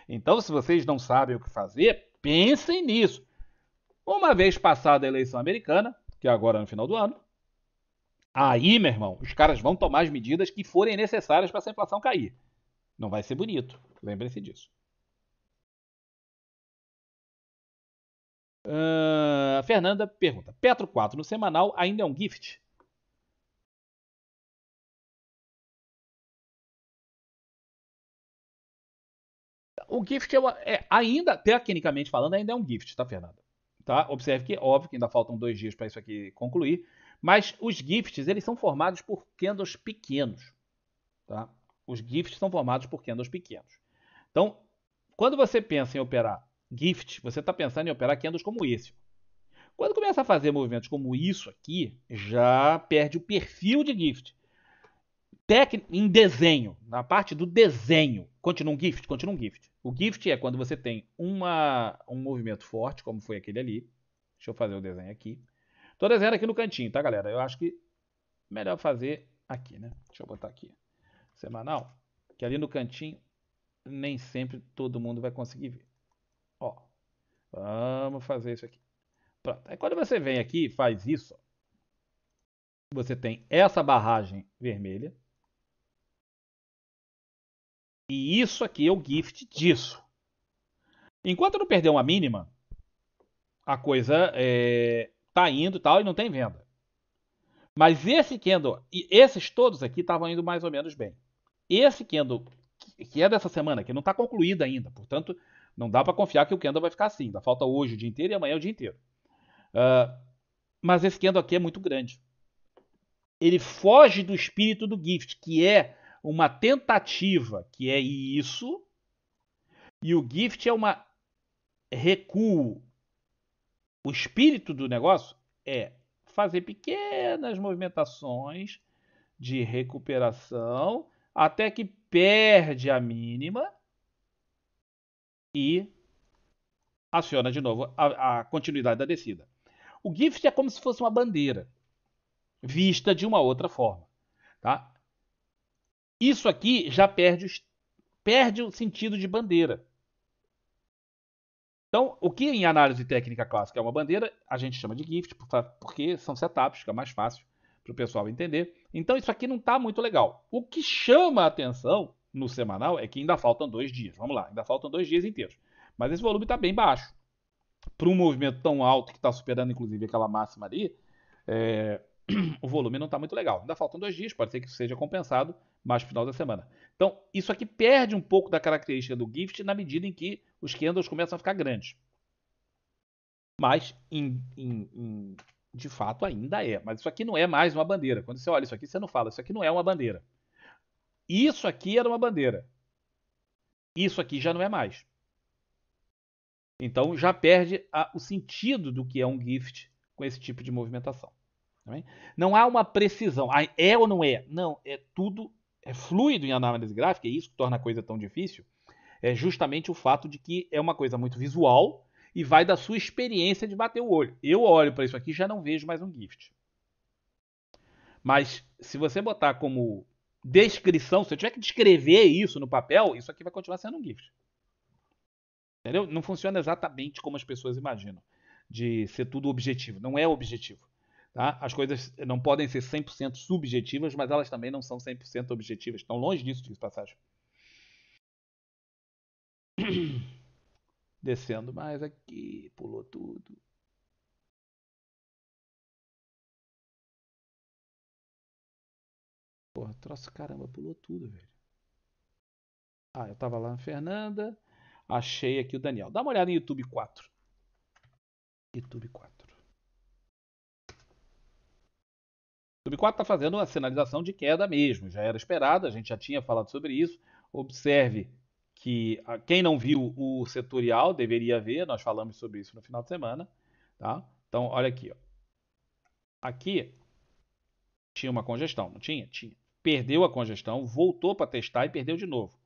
Então, se vocês não sabem o que fazer, Pensem nisso. Uma vez passada a eleição americana, que é agora é no final do ano, aí, meu irmão, os caras vão tomar as medidas que forem necessárias para essa inflação cair. Não vai ser bonito. Lembrem-se disso. Uh, ah, a Fernanda pergunta: Petro 4 no semanal ainda é um gift? O gift é, é, ainda, tecnicamente falando, ainda é um gift, tá, Fernanda? Tá? Observe que, óbvio, que ainda faltam dois dias para isso aqui concluir. Mas os gifts, eles são formados por candles pequenos. Tá? Os gifts são formados por candles pequenos. Então, quando você pensa em operar gift, você está pensando em operar candles como esse. Quando começa a fazer movimentos como isso aqui, já perde o perfil de gift. Tec em desenho, na parte do desenho, Continua um gift, continua um gift. O gift é quando você tem uma, um movimento forte, como foi aquele ali. Deixa eu fazer o desenho aqui. Tô desenhando aqui no cantinho, tá, galera? Eu acho que melhor fazer aqui, né? Deixa eu botar aqui. Semanal, que ali no cantinho nem sempre todo mundo vai conseguir ver. Ó, vamos fazer isso aqui. Pronto. Aí quando você vem aqui e faz isso, você tem essa barragem vermelha, e isso aqui é o gift disso. Enquanto não perder uma mínima, a coisa é, tá indo e tal e não tem venda. Mas esse kendo, e esses todos aqui estavam indo mais ou menos bem. Esse kendo que é dessa semana, que não está concluído ainda, portanto não dá para confiar que o kendo vai ficar assim. Ainda falta hoje o dia inteiro e amanhã é o dia inteiro. Uh, mas esse kendo aqui é muito grande. Ele foge do espírito do gift, que é uma tentativa, que é isso, e o gift é uma recuo. O espírito do negócio é fazer pequenas movimentações de recuperação até que perde a mínima e aciona de novo a, a, continuidade da descida. O gift é como se fosse uma bandeira vista de uma outra forma, tá? Isso aqui já perde, perde o sentido de bandeira. Então, o que em análise técnica clássica é uma bandeira, a gente chama de gift, porque são setups, fica mais fácil para o pessoal entender. Então, isso aqui não está muito legal. O que chama a atenção no semanal é que ainda faltam dois dias. Vamos lá, ainda faltam dois dias inteiros. Mas esse volume está bem baixo. Para um movimento tão alto que está superando, inclusive, aquela máxima ali, é, o volume não está muito legal. Ainda faltam dois dias, pode ser que isso seja compensado mais no final da semana. Então, isso aqui perde um pouco da característica do gift na medida em que os candles começam a ficar grandes. Mas, em, em, em, de fato, ainda é. Mas isso aqui não é mais uma bandeira. Quando você olha isso aqui, você não fala, isso aqui não é uma bandeira. Isso aqui era uma bandeira. Isso aqui já não é mais. Então já perde a, o sentido do que é um gift com esse tipo de movimentação. Também. Não há uma precisão. é ou não é? Não, é tudo é fluido em análise gráfica, É isso que torna a coisa tão difícil, é justamente o fato de que é uma coisa muito visual e vai da sua experiência de bater o olho. Eu olho para isso aqui e já não vejo mais um gift. Mas se você botar como descrição, se eu tiver que descrever isso no papel, isso aqui vai continuar sendo um gift. Entendeu? Não funciona exatamente como as pessoas imaginam de ser tudo objetivo. Não é objetivo. Tá? Uhum. As coisas não podem ser 100% subjetivas, mas elas também não são 100% objetivas. Estão longe disso, diz passagem. <coughs> Descendo mais aqui, pulou tudo. Porra, troço caramba, pulou tudo, velho. Ah, eu tava lá na Fernanda. Achei aqui o Daniel. Dá uma olhada em YouTube 4. YouTube 4. Sub4 está fazendo uma sinalização de queda mesmo, já era esperado, a gente já tinha falado sobre isso. Observe que ah, quem não viu o setorial deveria ver, nós falamos sobre isso no final de semana. Tá? Então, olha aqui. Ó. Aqui tinha uma congestão, não tinha? Tinha. Perdeu a congestão, voltou para testar e perdeu de novo.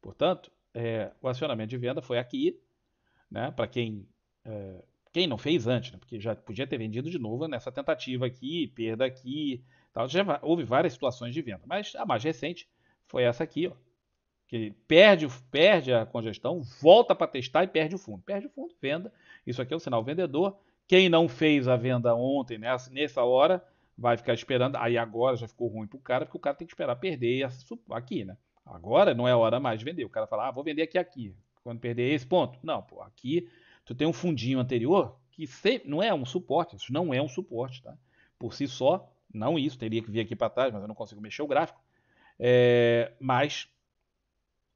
Portanto, é, o acionamento de venda foi aqui. Né? Para quem é, quem não fez antes, né? porque já podia ter vendido de novo nessa tentativa aqui, perda aqui, tal. já houve várias situações de venda, mas a mais recente foi essa aqui, ó, que perde, perde a congestão, volta para testar e perde o fundo. Perde o fundo, venda. Isso aqui é um sinal vendedor. Quem não fez a venda ontem, nessa, né, nessa hora, vai ficar esperando. Aí agora já ficou ruim para o cara, porque o cara tem que esperar perder aqui, né? Agora não é hora mais de vender. O cara fala, ah, vou vender aqui, aqui. Quando perder esse ponto. Não, pô, aqui Tu tem um fundinho anterior que sempre, não é um suporte, isso não é um suporte, tá? Por si só, não isso, teria que vir aqui para trás, mas eu não consigo mexer o gráfico. É, mas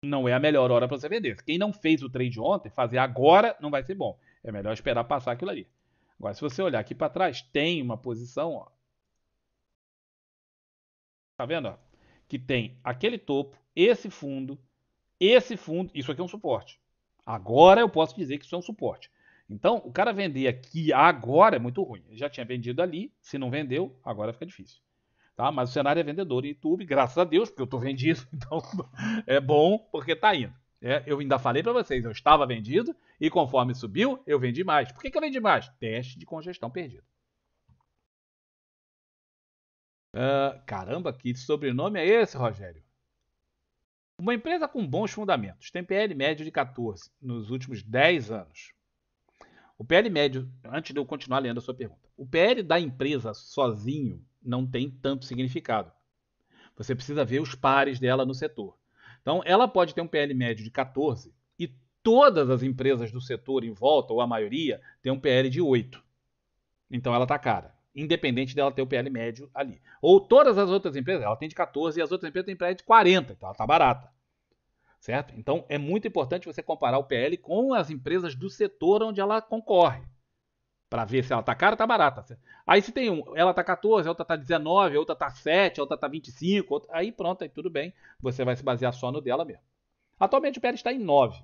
não é a melhor hora para você vender. Quem não fez o trade ontem, fazer agora não vai ser bom. É melhor esperar passar aquilo ali. Agora, se você olhar aqui para trás, tem uma posição, ó, tá vendo? Ó, que tem aquele topo, esse fundo, esse fundo, isso aqui é um suporte. Agora eu posso dizer que isso é um suporte. Então, o cara vender aqui agora é muito ruim. Ele já tinha vendido ali, se não vendeu, agora fica difícil. Tá? Mas o cenário é vendedor em YouTube, graças a Deus, porque eu estou vendido, <laughs> então é bom porque está indo. É, eu ainda falei para vocês, eu estava vendido e conforme subiu, eu vendi mais. Por que, que eu vendi mais? Teste de congestão perdido. Uh, caramba, que sobrenome é esse, Rogério? Uma empresa com bons fundamentos tem PL médio de 14 nos últimos 10 anos. O PL médio, antes de eu continuar lendo a sua pergunta, o PL da empresa sozinho não tem tanto significado. Você precisa ver os pares dela no setor. Então, ela pode ter um PL médio de 14 e todas as empresas do setor em volta, ou a maioria, tem um PL de 8. Então, ela está cara, independente dela ter o PL médio ali. Ou todas as outras empresas, ela tem de 14 e as outras empresas têm PL de 40, então ela está barata certo? Então é muito importante você comparar o PL com as empresas do setor onde ela concorre, para ver se ela está cara ou está barata. Aí se tem um, ela está 14, a outra está 19, a outra está 7, a outra está 25, outra... aí pronto, aí tudo bem, você vai se basear só no dela mesmo. Atualmente o PL está em 9.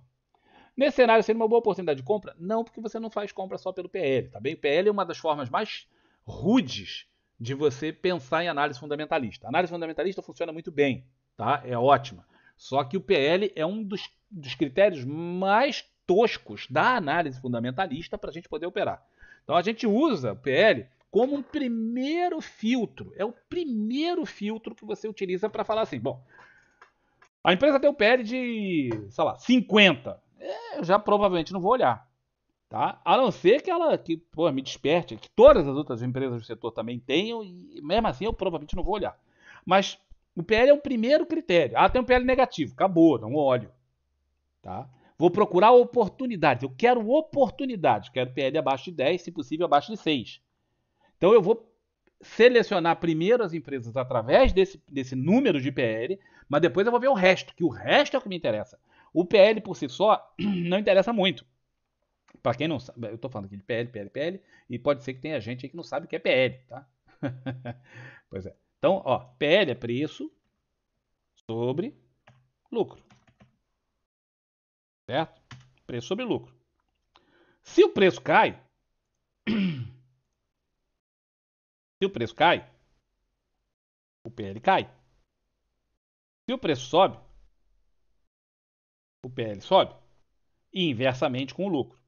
Nesse cenário seria uma boa oportunidade de compra? Não, porque você não faz compra só pelo PL, tá bem? O PL é uma das formas mais rudes de você pensar em análise fundamentalista. A análise fundamentalista funciona muito bem, tá? É ótima. Só que o PL é um dos, dos critérios mais toscos da análise fundamentalista para a gente poder operar. Então a gente usa o PL como um primeiro filtro. É o primeiro filtro que você utiliza para falar assim: bom, a empresa tem um PL de, sei lá, 50. É, eu já provavelmente não vou olhar. Tá? A não ser que ela que, pô, me desperte, que todas as outras empresas do setor também tenham, e mesmo assim eu provavelmente não vou olhar. Mas o PL é o primeiro critério. Ah, tem um PL negativo. Acabou, não olho. Tá? Vou procurar oportunidades. Eu quero oportunidades. Quero PL abaixo de 10, se possível abaixo de 6. Então eu vou selecionar primeiro as empresas através desse, desse número de PL, mas depois eu vou ver o resto, que o resto é o que me interessa. O PL por si só <clears throat> não interessa muito. Para quem não sabe, eu estou falando aqui de PL, PL, PL, e pode ser que tenha gente aí que não sabe o que é PL, tá? <laughs> pois é. Então, ó, PL é preço sobre lucro. Certo? Preço sobre lucro. Se o preço cai, <clears throat> se o preço cai, o PL cai. Se o preço sobe, o PL sobe. E inversamente com o lucro.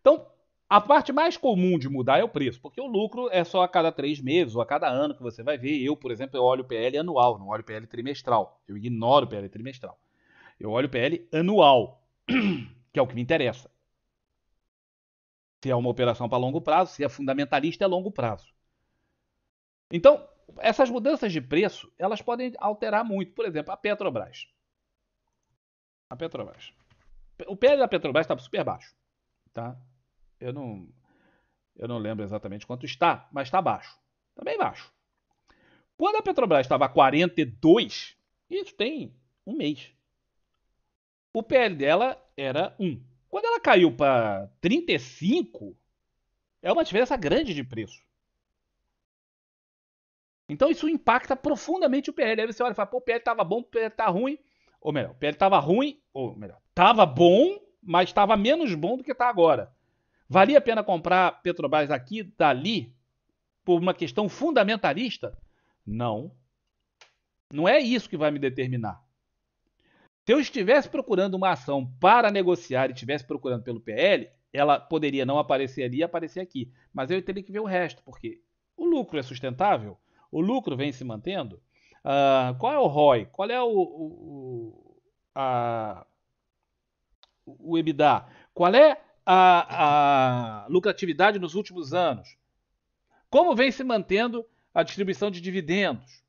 Então, a parte mais comum de mudar é o preço, porque o lucro é só a cada três meses ou a cada ano que você vai ver. Eu, por exemplo, eu olho o PL anual, não olho o PL trimestral. Eu ignoro o PL trimestral. Eu olho o PL anual, <clears throat> que é o que me interessa. Se é uma operação para longo prazo, se é fundamentalista, é longo prazo. Então, essas mudanças de preço, elas podem alterar muito. Por exemplo, a Petrobras. A Petrobras. O PL da Petrobras está super baixo. Tá? Eu não, eu não lembro exatamente quanto está, mas está baixo. Está bem baixo. Quando a Petrobras estava a 42, isso tem um mês. O PL dela era 1. Quando ela caiu para 35, é uma diferença grande de preço. Então isso impacta profundamente o PL. Aí você olha e fala, pô, o PL estava bom, o PL está ruim. Ou melhor, o PL estava ruim, ou melhor, estava bom, mas estava menos bom do que está agora. Valia a pena comprar Petrobras aqui, dali, por uma questão fundamentalista? Não. Não é isso que vai me determinar. Se eu estivesse procurando uma ação para negociar e estivesse procurando pelo PL, ela poderia não aparecer ali e aparecer aqui. Mas eu teria que ver o resto, porque o lucro é sustentável, o lucro vem se mantendo. Uh, qual é o ROI? Qual é o, o, o, a, o EBITDA? Qual é a, a lucratividade nos últimos anos? Como vem se mantendo a distribuição de dividendos?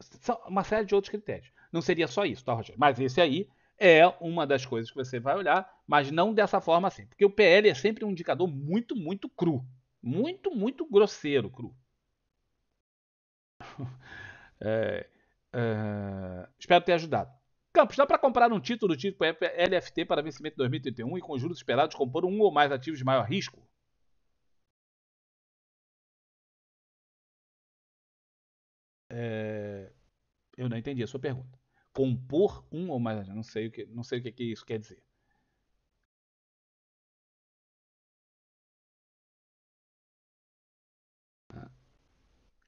São uma série de outros critérios. Não seria só isso, tá, Rogério? Mas esse aí é uma das coisas que você vai olhar, mas não dessa forma assim. Porque o PL é sempre um indicador muito, muito cru. Muito, muito grosseiro, cru. <laughs> É, é, espero ter ajudado. Campos, dá para comprar um título do tipo LFT para vencimento 2031 e com juros esperados compor um ou mais ativos de maior risco? É... Eu não entendi a sua pergunta. Compor um ou mais ativos, não sei o que, não sei o que, que isso quer dizer.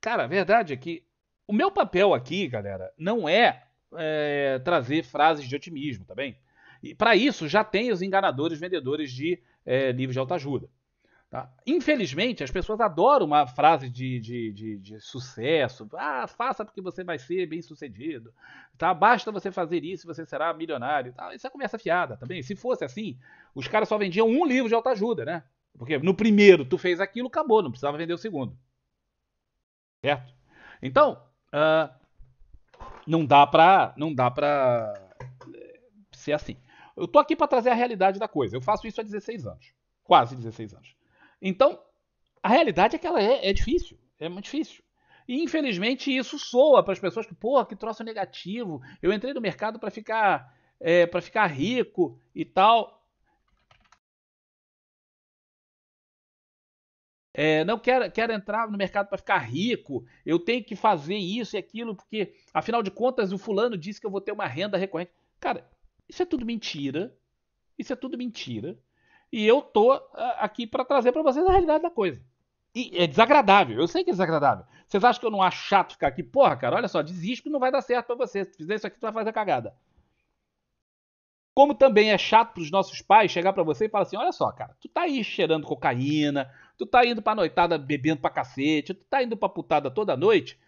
Cara, a verdade é que o meu papel aqui, galera, não é é, trazer frases de otimismo, tá bem? E para isso já tem os enganadores vendedores de é, livros de autoajuda. Tá? Infelizmente, as pessoas adoram uma frase de, de, de, de, sucesso. Ah, faça porque você vai ser bem sucedido. Tá? Basta você fazer isso e você será milionário. Tá? Isso é conversa fiada também. Tá Se fosse assim, os caras só vendiam um livro de autoajuda, né? Porque no primeiro tu fez aquilo, acabou, não precisava vender o segundo. Certo? Então, uh, não dá pra. Não dá pra eh, ser assim. Eu tô aqui para trazer a realidade da coisa. Eu faço isso há 16 anos. Quase 16 anos. Então, a realidade é que ela é, é difícil. É muito difícil. E infelizmente isso soa para as pessoas que, porra, que troço negativo. Eu entrei no mercado para ficar é, eh, para ficar rico e tal. É, não quero, quero entrar no mercado para ficar rico, eu tenho que fazer isso e aquilo, porque afinal de contas o fulano disse que eu vou ter uma renda recorrente. Cara, isso é tudo mentira. Isso é tudo mentira. E eu tô ah, aqui para trazer para vocês a realidade da coisa. E é desagradável, eu sei que é desagradável. Vocês acham que eu não acho chato ficar aqui? Porra, cara, olha só, desiste que não vai dar certo para você. Se fizer isso aqui, tu vai fazer cagada. Como também é chato para os nossos pais chegar para você e falar assim: olha só, cara, tu tá aí cheirando cocaína, tu tá indo pra noitada bebendo pra cacete, tu tá indo pra putada toda noite,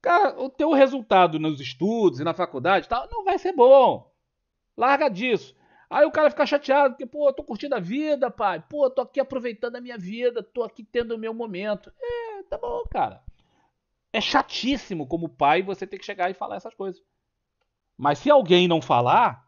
cara, o teu resultado nos estudos e na faculdade tal, não vai ser bom. Larga disso. Aí o cara fica chateado, porque, pô, eu tô curtindo a vida, pai. Pô, eu tô aqui aproveitando a minha vida, tô aqui tendo o meu momento. É, tá bom, cara. É chatíssimo como pai você ter que chegar e falar essas coisas. Mas se alguém não falar,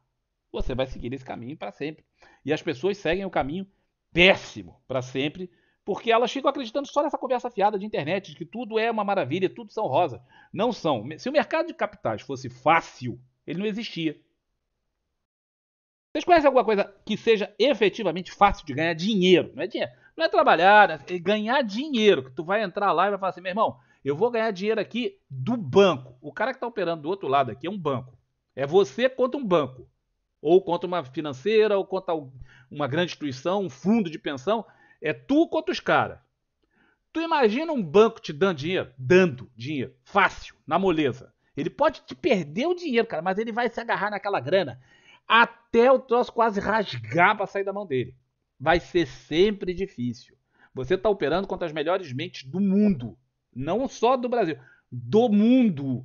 você vai seguir esse caminho para sempre. E as pessoas seguem o caminho péssimo para sempre porque elas ficam acreditando só nessa conversa fiada de internet, de que tudo é uma maravilha, tudo são rosas. Não são. Se o mercado de capitais fosse fácil, ele não existia. Vocês conhecem alguma coisa que seja efetivamente fácil de ganhar dinheiro? Não é dinheiro. Não é trabalhar, né? é ganhar dinheiro. Que tu vai entrar lá e vai falar assim, meu irmão, eu vou ganhar dinheiro aqui do banco. O cara que está operando do outro lado aqui é um banco. É você contra um banco. Ou contra uma financeira, ou contra uma grande instituição, um fundo de pensão. É tu contra os caras. Tu imagina um banco te dando dinheiro? Dando dinheiro. Fácil, na moleza. Ele pode te perder o dinheiro, cara, mas ele vai se agarrar naquela grana até o troço quase rasgar para sair da mão dele. Vai ser sempre difícil. Você está operando contra as melhores mentes do mundo. Não só do Brasil, do mundo.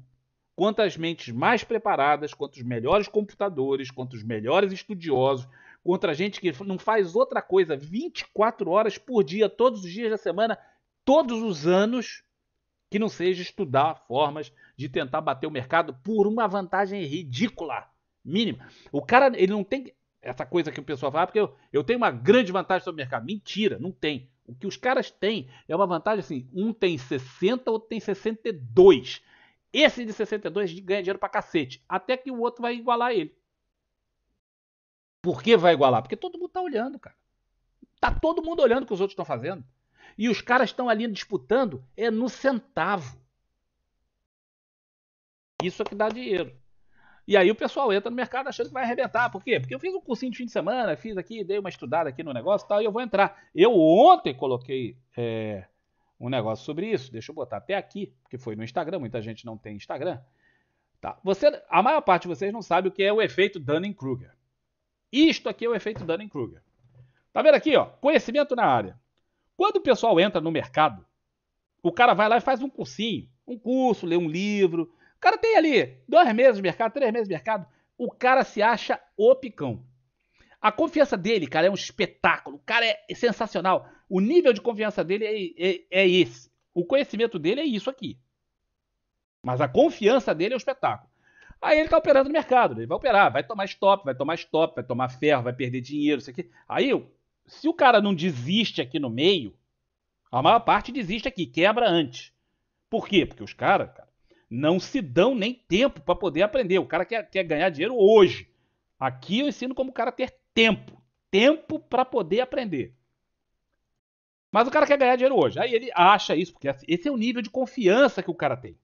Quanto as mentes mais preparadas, quanto os melhores computadores, quanto os melhores estudiosos, contra gente que não faz outra coisa 24 horas por dia, todos os dias da semana, todos os anos, que não seja estudar formas de tentar bater o mercado por uma vantagem ridícula, mínima. O cara, ele não tem essa coisa que o pessoal fala, ah, porque eu, eu tenho uma grande vantagem sobre o mercado. Mentira, não tem. O que os caras têm é uma vantagem assim, um tem 60, outro tem 62. Esse de 62 ganha dinheiro pra cacete, até que o outro vai igualar ele. Por que vai igualar? Porque todo mundo está olhando, cara. Tá todo mundo olhando o que os outros estão fazendo. E os caras estão ali disputando é no centavo. Isso é que dá dinheiro. E aí o pessoal entra no mercado achando que vai arrebentar. Por quê? Porque eu fiz um cursinho de fim de semana, fiz aqui, dei uma estudada aqui no negócio e tal, e eu vou entrar. Eu ontem coloquei é, um negócio sobre isso. Deixa eu botar até aqui, porque foi no Instagram, muita gente não tem Instagram. Tá. Você, a maior parte de vocês não sabe o que é o efeito Dunning-Kruger. Isto aqui é o efeito Dunning-Kruger. Tá vendo aqui, ó? Conhecimento na área. Quando o pessoal entra no mercado, o cara vai lá e faz um cursinho, um curso, lê um livro. O cara tem ali dois meses de mercado, três meses de mercado. O cara se acha o picão. A confiança dele, cara, é um espetáculo. O cara é sensacional. O nível de confiança dele é, é, é esse. O conhecimento dele é isso aqui. Mas a confiança dele é um espetáculo. Aí ele está operando no mercado, né? ele vai operar, vai tomar stop, vai tomar stop, vai tomar ferro, vai perder dinheiro, isso aqui. Aí, se o cara não desiste aqui no meio, a maior parte desiste aqui, quebra antes. Por quê? Porque os caras cara, não se dão nem tempo para poder aprender. O cara quer, quer ganhar dinheiro hoje. Aqui eu ensino como o cara ter tempo. Tempo para poder aprender. Mas o cara quer ganhar dinheiro hoje. Aí ele acha isso, porque esse é o nível de confiança que o cara tem.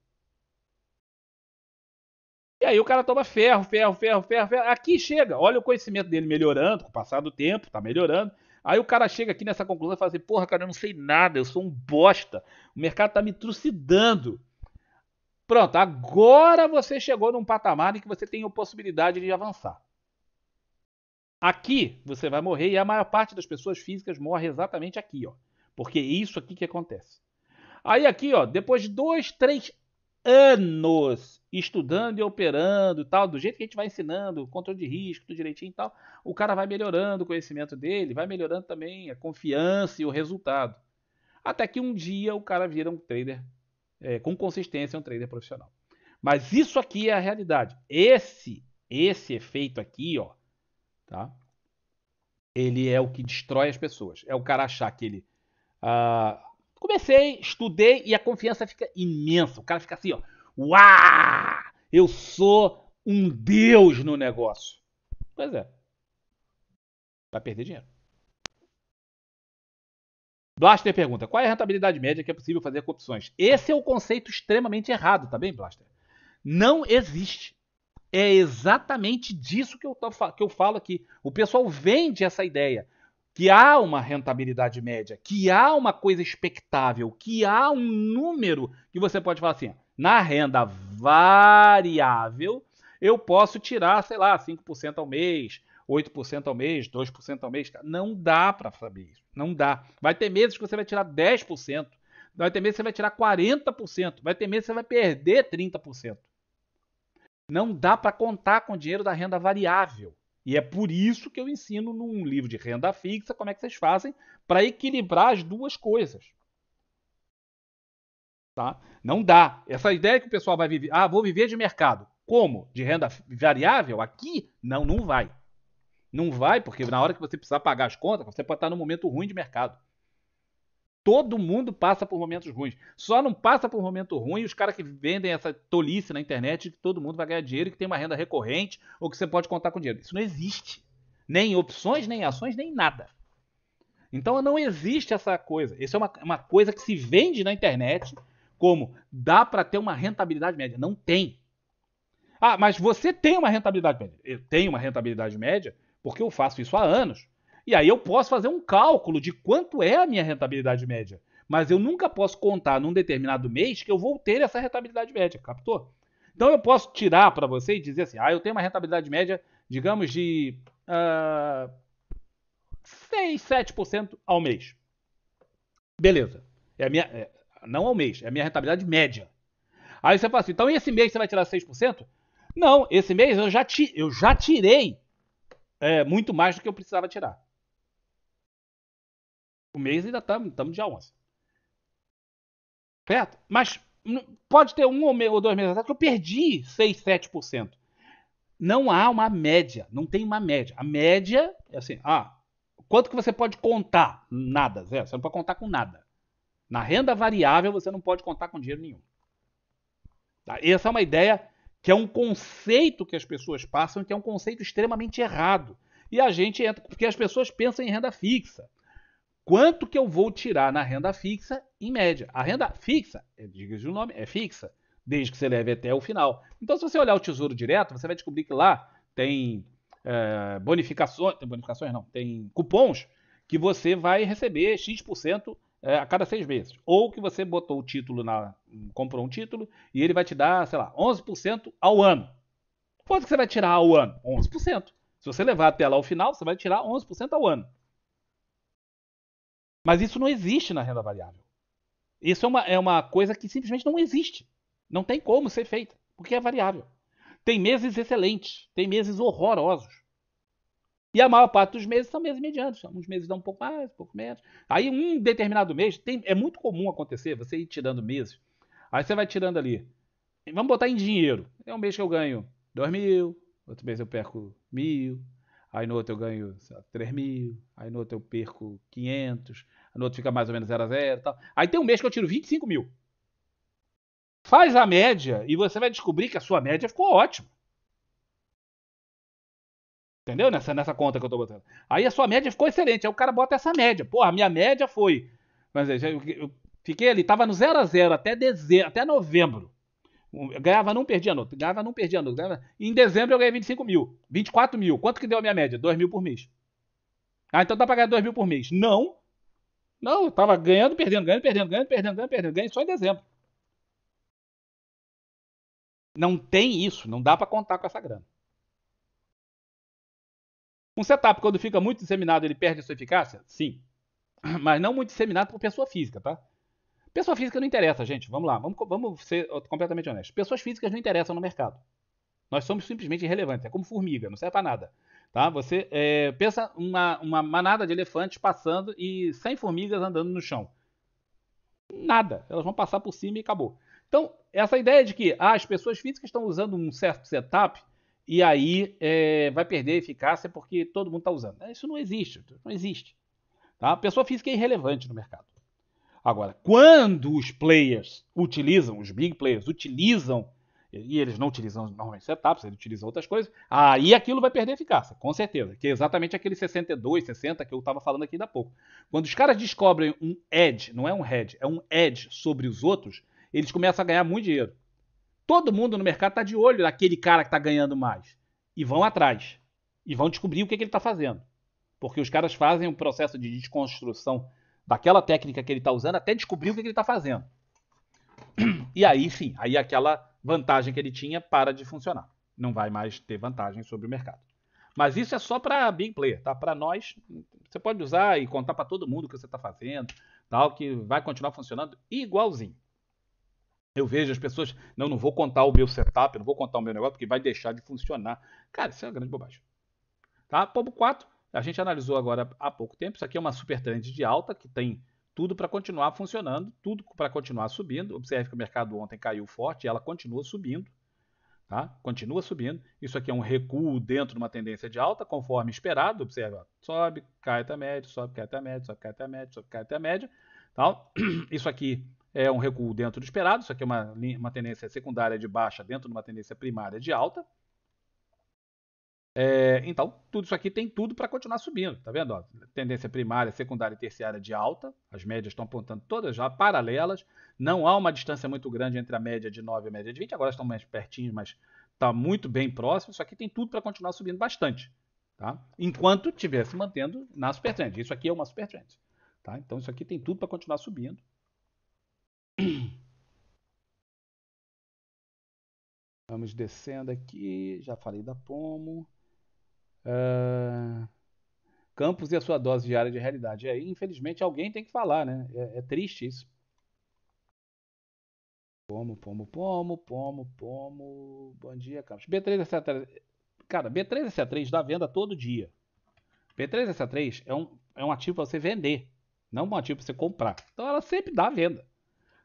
E aí o cara toma ferro, ferro, ferro, ferro, ferro. Aqui chega, olha o conhecimento dele melhorando, com o passar do tempo, tá melhorando. Aí o cara chega aqui nessa conclusão e fala assim: porra, cara, eu não sei nada, eu sou um bosta. O mercado tá me trucidando. Pronto, agora você chegou num patamar em que você tem a possibilidade de avançar. Aqui você vai morrer e a maior parte das pessoas físicas morre exatamente aqui, ó. Porque é isso aqui que acontece. Aí aqui, ó, depois de dois, três anos estudando e operando tal, do jeito que a gente vai ensinando, controle de risco, tudo direitinho e tal, o cara vai melhorando o conhecimento dele, vai melhorando também a confiança e o resultado. Até que um dia o cara vira um trader é, com consistência, um trader profissional. Mas isso aqui é a realidade. Esse esse efeito aqui, ó, tá? Ele é o que destrói as pessoas. É o cara achar que ele ah, Comecei, estudei e a confiança fica imensa. O cara fica assim, ó. Uau! Eu sou um deus no negócio. Pois é. Vai perder dinheiro. Blaster pergunta: qual é a rentabilidade média que é possível fazer com opções? Esse é o um conceito extremamente errado, tá bem, Blaster? Não existe. É exatamente disso que eu, que eu falo aqui. O pessoal vende essa ideia que há uma rentabilidade média, que há uma coisa expectável, que há um número que você pode falar assim, na renda variável, eu posso tirar, sei lá, 5% ao mês, 8% ao mês, 2% ao mês. Não dá para saber isso. Não dá. Vai ter meses que você vai tirar 10%, vai ter meses que você vai tirar 40%, vai ter meses que você vai perder 30%. Não dá para contar com o dinheiro da renda variável. E é por isso que eu ensino num livro de renda fixa como é que vocês fazem para equilibrar as duas coisas. Tá? Não dá. Essa ideia que o pessoal vai viver, ah, vou viver de mercado. Como? De renda variável? Aqui? Não, não vai. Não vai, porque na hora que você precisar pagar as contas, você pode estar num momento ruim de mercado. Todo mundo passa por momentos ruins. Só não passa por momento ruim os caras que vendem essa tolice na internet de que todo mundo vai ganhar dinheiro, que tem uma renda recorrente ou que você pode contar com dinheiro. Isso não existe. Nem opções, nem ações, nem nada. Então não existe essa coisa. Isso é uma, uma coisa que se vende na internet como dá para ter uma rentabilidade média. Não tem. Ah, mas você tem uma rentabilidade média. Eu tenho uma rentabilidade média porque eu faço isso há anos. E aí eu posso fazer um cálculo de quanto é a minha rentabilidade média. Mas eu nunca posso contar num determinado mês que eu vou ter essa rentabilidade média, captou? Então eu posso tirar para você e dizer assim: ah, eu tenho uma rentabilidade média, digamos, de uh, 6, 7% ao mês. Beleza. É a minha, é, não ao mês, é a minha rentabilidade média. Aí você fala assim: então esse mês você vai tirar 6%? Não, esse mês eu já, ti, eu já tirei é, muito mais do que eu precisava tirar. O mês ainda estamos tá, de dia 11. Certo? Mas pode ter um ou dois meses atrás que eu perdi 6, 7%. Não há uma média, não tem uma média. A média é assim, ah, quanto que você pode contar? Nada, Zé, você não pode contar com nada. Na renda variável você não pode contar com dinheiro nenhum. Tá? Essa é uma ideia que é um conceito que as pessoas passam, que é um conceito extremamente errado. E a gente entra, porque as pessoas pensam em renda fixa quanto que eu vou tirar na renda fixa em média. A renda fixa, é, diga-se o nome, é fixa, desde que você leve até o final. Então, se você olhar o Tesouro Direto, você vai descobrir que lá tem é, bonificações, tem bonificações não, tem cupons que você vai receber X% é, a cada seis meses. Ou que você botou o título na. comprou um título e ele vai te dar, sei lá, 11% ao ano. Quanto que você vai tirar ao ano? 11%. Se você levar até lá o final, você vai tirar 11% ao ano. Mas isso não existe na renda variável. Isso é uma, é uma coisa que simplesmente não existe. Não tem como ser feita, porque é variável. Tem meses excelentes, tem meses horrorosos. E a maior parte dos meses são meses medianos. Alguns meses dão um pouco mais, um pouco menos. Aí um determinado mês, tem, é muito comum acontecer, você ir tirando meses. Aí você vai tirando ali. Vamos botar em dinheiro. É um mês que eu ganho 2 mil, outro mês eu perco mil, aí no outro eu ganho lá, 3 mil, aí no outro eu perco 500, aí no outro fica mais ou menos 0 a 0 tal. Aí tem um mês que eu tiro 25 mil. Faz a média e você vai descobrir que a sua média ficou ótima. Entendeu? Nessa, nessa conta que eu tô botando. Aí a sua média ficou excelente. Aí o cara bota essa média. Porra, a minha média foi. Mas eu, eu fiquei ali, tava no 0 a 0 até, dezembro, até novembro. Ganhava, não perdia novo. Ganhava, não perdia novo. Ganhava... Em dezembro eu ganhei 25 mil. 24 mil. Quanto que deu a minha média? 2 mil por mês. Ah, então dá pra ganhar 2 mil por mês. Não. Não, eu tava ganhando, perdendo, ganhando, perdendo, ganhando, perdendo, ganhando, perdendo. Ganhei só em dezembro. Não tem isso. Não dá para contar com essa grana. Um setup, quando fica muito disseminado, ele perde a sua eficácia? Sim. Mas não muito disseminado por pessoa física, tá? Pessoa física não interessa, gente. Vamos lá, vamos, vamos ser completamente honestos. Pessoas físicas não interessam no mercado. Nós somos simplesmente irrelevantes. É como formiga, não serve para nada. Tá? Você é, pensa uma, uma manada de elefantes passando e 100 formigas andando no chão. Nada. Elas vão passar por cima e acabou. Então, essa ideia de que ah, as pessoas físicas estão usando um certo setup e aí é, vai perder eficácia porque todo mundo está usando. Isso não existe. Não existe. Tá? pessoa física é irrelevante no mercado. Agora, quando os players utilizam, os big players utilizam, e eles não utilizam normalmente setups, eles utilizam outras coisas, aí aquilo vai perder eficácia, com certeza. Que é exatamente aquele 62, 60 que eu estava falando aqui da pouco. Quando os caras descobrem um edge, não é um head, é um edge sobre os outros, eles começam a ganhar muito dinheiro. Todo mundo no mercado está de olho naquele cara que está ganhando mais. E vão atrás. E vão descobrir o que, é que ele está fazendo. Porque os caras fazem um processo de desconstrução daquela técnica que ele está usando até descobrir o que, ele está fazendo. E aí, sim aí aquela vantagem que ele tinha para de funcionar. Não vai mais ter vantagem sobre o mercado. Mas isso é só para big player, tá? Para nós, você pode usar e contar para todo mundo o que você está fazendo, tal, que vai continuar funcionando igualzinho. Eu vejo as pessoas, não, não vou contar o meu setup, não vou contar o meu negócio, porque vai deixar de funcionar. Cara, isso é uma grande bobagem. Tá? Pombo 4, a gente analisou agora há pouco tempo. Isso aqui é uma super trend de alta que tem tudo para continuar funcionando, tudo para continuar subindo. Observe que o mercado ontem caiu forte e ela continua subindo. Tá? Continua subindo. Isso aqui é um recuo dentro de uma tendência de alta, conforme esperado. Observe, sobe, cai até a média, sobe, cai até a média, sobe, cai até a média, sobe, cai até a média. Tal. Então, <clears throat> isso aqui é um recuo dentro do esperado. Isso aqui é uma, uma tendência secundária de baixa dentro de uma tendência primária de alta. É, então, tudo isso aqui tem tudo para continuar subindo, tá vendo? Ó, tendência primária, secundária e terciária de alta, as médias estão apontando todas já paralelas, não há uma distância muito grande entre a média de 9 e a média de 20, agora estão mais pertinhos, mas está muito bem próximo, isso aqui tem tudo para continuar subindo bastante, tá? enquanto estiver se mantendo na supertrend, isso aqui é uma supertrend, tá? então isso aqui tem tudo para continuar subindo. Vamos descendo aqui, já falei da Pomo. Uh, Campos e a sua dose diária de realidade. aí, é, infelizmente, alguém tem que falar, né? É, é triste isso. Pomo, pomo, pomo, pomo, pomo. Bom dia, Campos. B3SA3. É Cara, B3SA3 é dá venda todo dia. B3SA3 é um, é um ativo para você vender, não um ativo para você comprar. Então ela sempre dá venda.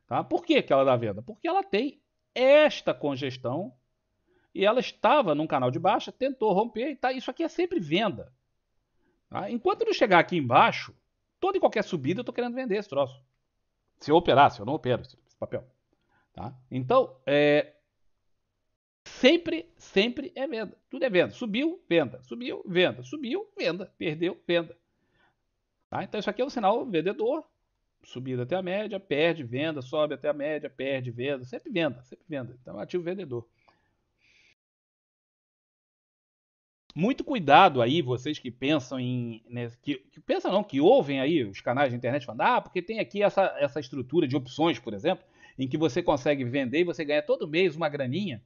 Tá? Por que, que ela dá venda? Porque ela tem esta congestão e ela estava num canal de baixa, tentou romper e tá, isso aqui é sempre venda. Tá? Enquanto não chegar aqui embaixo, toda e qualquer subida eu estou querendo vender esse troço. Se eu operar, se eu não opero esse papel. Tá? Então, é, sempre, sempre é venda. Tudo é venda. Subiu, venda. Subiu, venda. Subiu, venda. Perdeu, venda. Tá? Então, isso aqui é um sinal vendedor. Subida até a média, perde, venda, sobe até a média, perde, venda. Sempre venda, sempre venda. Então, ativo vendedor. muito cuidado aí, vocês que pensam em. Né, que, que, pensam não, que ouvem aí os canais de internet falando, ah, porque tem aqui essa, essa estrutura de opções, por exemplo, em que você consegue vender e você ganha todo mês uma graninha.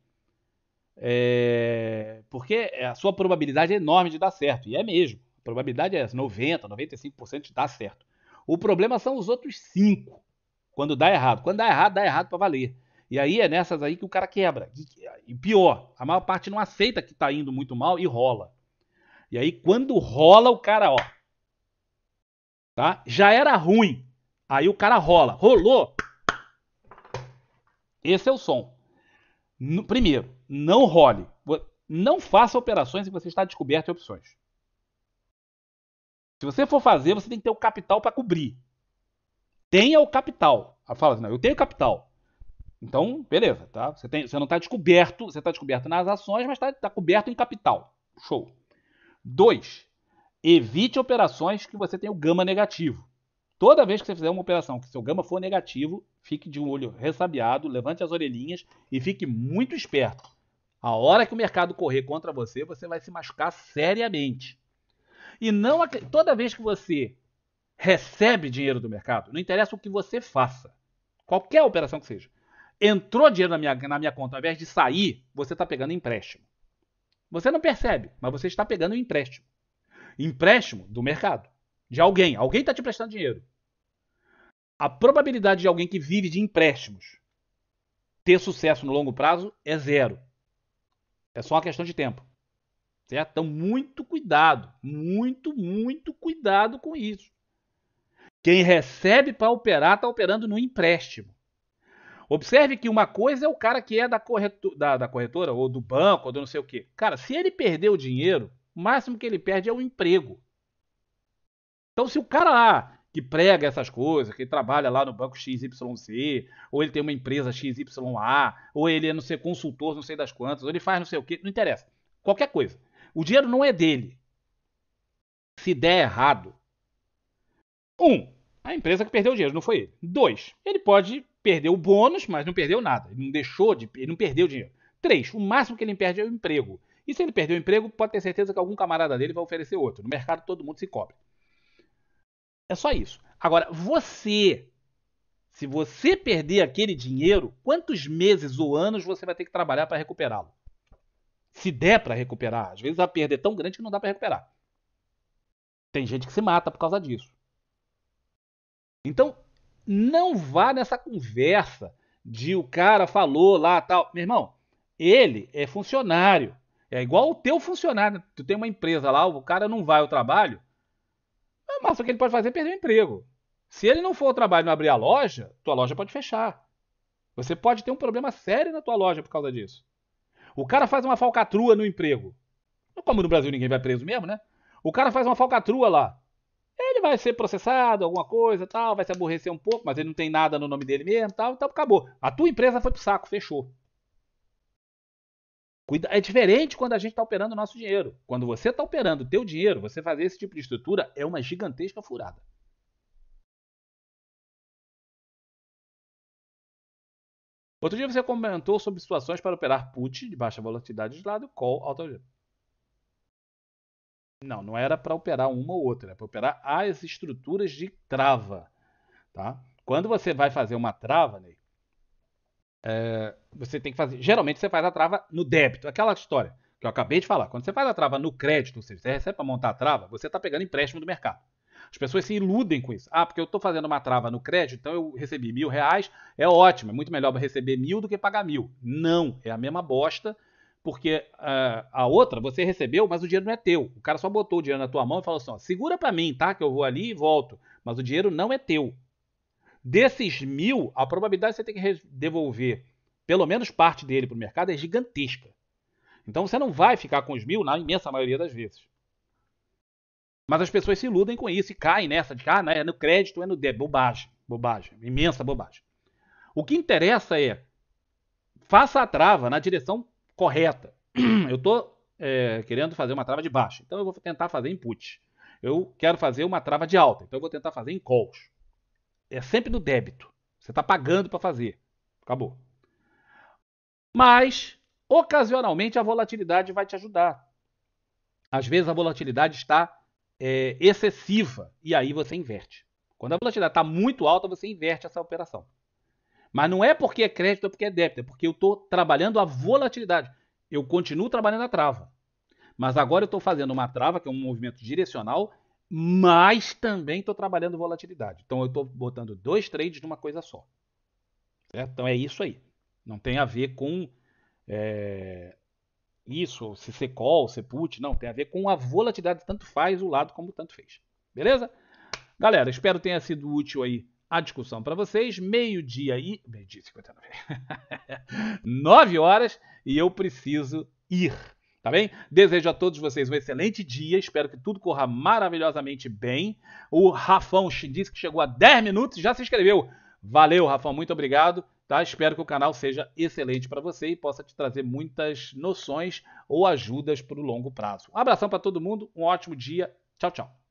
É, porque a sua probabilidade é enorme de dar certo. E é mesmo. A probabilidade é 90%, 95% de dar certo. O problema são os outros 5%. Quando dá errado. Quando dá errado, dá errado para valer. E aí é nessas aí que o cara quebra. E pior, a maior parte não aceita que tá indo muito mal e rola. E aí, quando rola, o cara, ó. Tá? Já era ruim. Aí o cara rola. Rolou. Esse é o som. No, primeiro, não role. Não faça operações se você está descoberto em opções. Se você for fazer, você tem que ter o capital para cobrir. Tenha o capital. Fala assim, não, eu tenho capital. Então, beleza, tá? Você, tem, você não está descoberto, você está descoberto nas ações, mas está tá coberto em capital. Show. Dois, evite operações que você tenha o gama negativo. Toda vez que você fizer uma operação que seu gama for negativo, fique de um olho ressabiado, levante as orelhinhas e fique muito esperto. A hora que o mercado correr contra você, você vai se machucar seriamente. E não toda vez que você recebe dinheiro do mercado, não interessa o que você faça, qualquer operação que seja, entrou dinheiro na minha, na minha conta, ao invés de sair, você está pegando empréstimo. Você não percebe, mas você está pegando um empréstimo. Empréstimo do mercado. De alguém. Alguém está te prestando dinheiro. A probabilidade de alguém que vive de empréstimos ter sucesso no longo prazo é zero. É só uma questão de tempo. Certo? Então, muito cuidado. Muito, muito cuidado com isso. Quem recebe para operar está operando no empréstimo. Observe que uma coisa é o cara que é da, corretor, da, da corretora ou do banco ou do não sei o quê. Cara, se ele perder o dinheiro, o máximo que ele perde é o emprego. Então, se o cara lá que prega essas coisas, que trabalha lá no banco XYZ, ou ele tem uma empresa XYA, ou ele é, não sei, consultor, não sei das quantas, ou ele faz não sei o quê, não interessa. Qualquer coisa. O dinheiro não é dele. Se der errado, um, a empresa que perdeu o dinheiro, não foi ele. Dois, ele pode Perdeu o bônus, mas não perdeu nada. Ele não deixou de. Ele não perdeu dinheiro. Três, o máximo que ele perde é o emprego. E se ele perder o emprego, pode ter certeza que algum camarada dele vai oferecer outro. No mercado todo mundo se cobre. É só isso. Agora, você, se você perder aquele dinheiro, quantos meses ou anos você vai ter que trabalhar para recuperá-lo? Se der para recuperar, às vezes a perda é tão grande que não dá para recuperar. Tem gente que se mata por causa disso. Então, não vá nessa conversa de o cara falou lá tal. Meu irmão, ele é funcionário. É igual o teu funcionário. Tu tem uma empresa lá, o cara não vai ao trabalho. A é massa que ele pode fazer é perder o emprego. Se ele não for ao trabalho e não abrir a loja, tua loja pode fechar. Você pode ter um problema sério na tua loja por causa disso. O cara faz uma falcatrua no emprego. Como no Brasil ninguém vai preso mesmo, né? O cara faz uma falcatrua lá. Ele vai ser processado, alguma coisa, tal, vai se aborrecer um pouco, mas ele não tem nada no nome dele mesmo, tal, então acabou. A tua empresa foi pro saco, fechou. É diferente quando a gente está operando o nosso dinheiro. Quando você está operando o teu dinheiro, você fazer esse tipo de estrutura é uma gigantesca furada. Outro dia você comentou sobre situações para operar put de baixa volatilidade de lado, call alta não, não era para operar uma ou outra, era para operar as estruturas de trava. Tá? Quando você vai fazer uma trava, né, é, você tem que fazer. Geralmente você faz a trava no débito, aquela história que eu acabei de falar. Quando você faz a trava no crédito, ou seja, você recebe para montar a trava, você está pegando empréstimo do mercado. As pessoas se iludem com isso. Ah, porque eu estou fazendo uma trava no crédito, então eu recebi mil reais, é ótimo, é muito melhor receber mil do que pagar mil. Não, é a mesma bosta porque a, ah, a outra você recebeu, mas o dinheiro não é teu. O cara só botou o dinheiro na tua mão e falou assim: ó, segura para mim, tá? Que eu vou ali e volto. Mas o dinheiro não é teu. Desses mil, a probabilidade de você ter que devolver pelo menos parte dele para o mercado é gigantesca. Então você não vai ficar com os mil na imensa maioria das vezes. Mas as pessoas se iludem com isso e caem nessa de cá, ah, né? é no crédito, é no débito. Bobagem, bobagem, imensa bobagem. O que interessa é faça a trava na direção correta. <clears throat> Eu estou eh, é, querendo fazer uma trava de baixa, então eu vou tentar fazer em put. Eu quero fazer uma trava de alta, então eu vou tentar fazer em calls. É sempre no débito. Você está pagando para fazer. Acabou. Mas, ocasionalmente, a volatilidade vai te ajudar. Às vezes a volatilidade está é, excessiva e aí você inverte. Quando a volatilidade está muito alta, você inverte essa operação. Mas não é porque é crédito ou porque é débito, é porque eu estou trabalhando a volatilidade. Eu continuo trabalhando a trava. Mas agora eu estou fazendo uma trava, que é um movimento direcional, mas também estou trabalhando volatilidade. Então eu estou botando dois trades numa coisa só. Certo? Então é isso aí. Não tem a ver com é, isso, se ser call, se put, não. Tem a ver com a volatilidade, tanto faz o lado como tanto fez. Beleza? Galera, espero tenha sido útil aí a discussão para vocês. Meio-dia e. Meio-dia e 59. 9 <laughs> horas e eu preciso ir. Tá bem? Desejo a todos vocês um excelente dia. Espero que tudo corra maravilhosamente bem. O Rafão disse que chegou a 10 minutos e já se inscreveu. Valeu, Rafão. Muito obrigado. Tá? Espero que o canal seja excelente para você e possa te trazer muitas noções ou ajudas para o longo prazo. Um abração para todo mundo. Um ótimo dia. Tchau, tchau.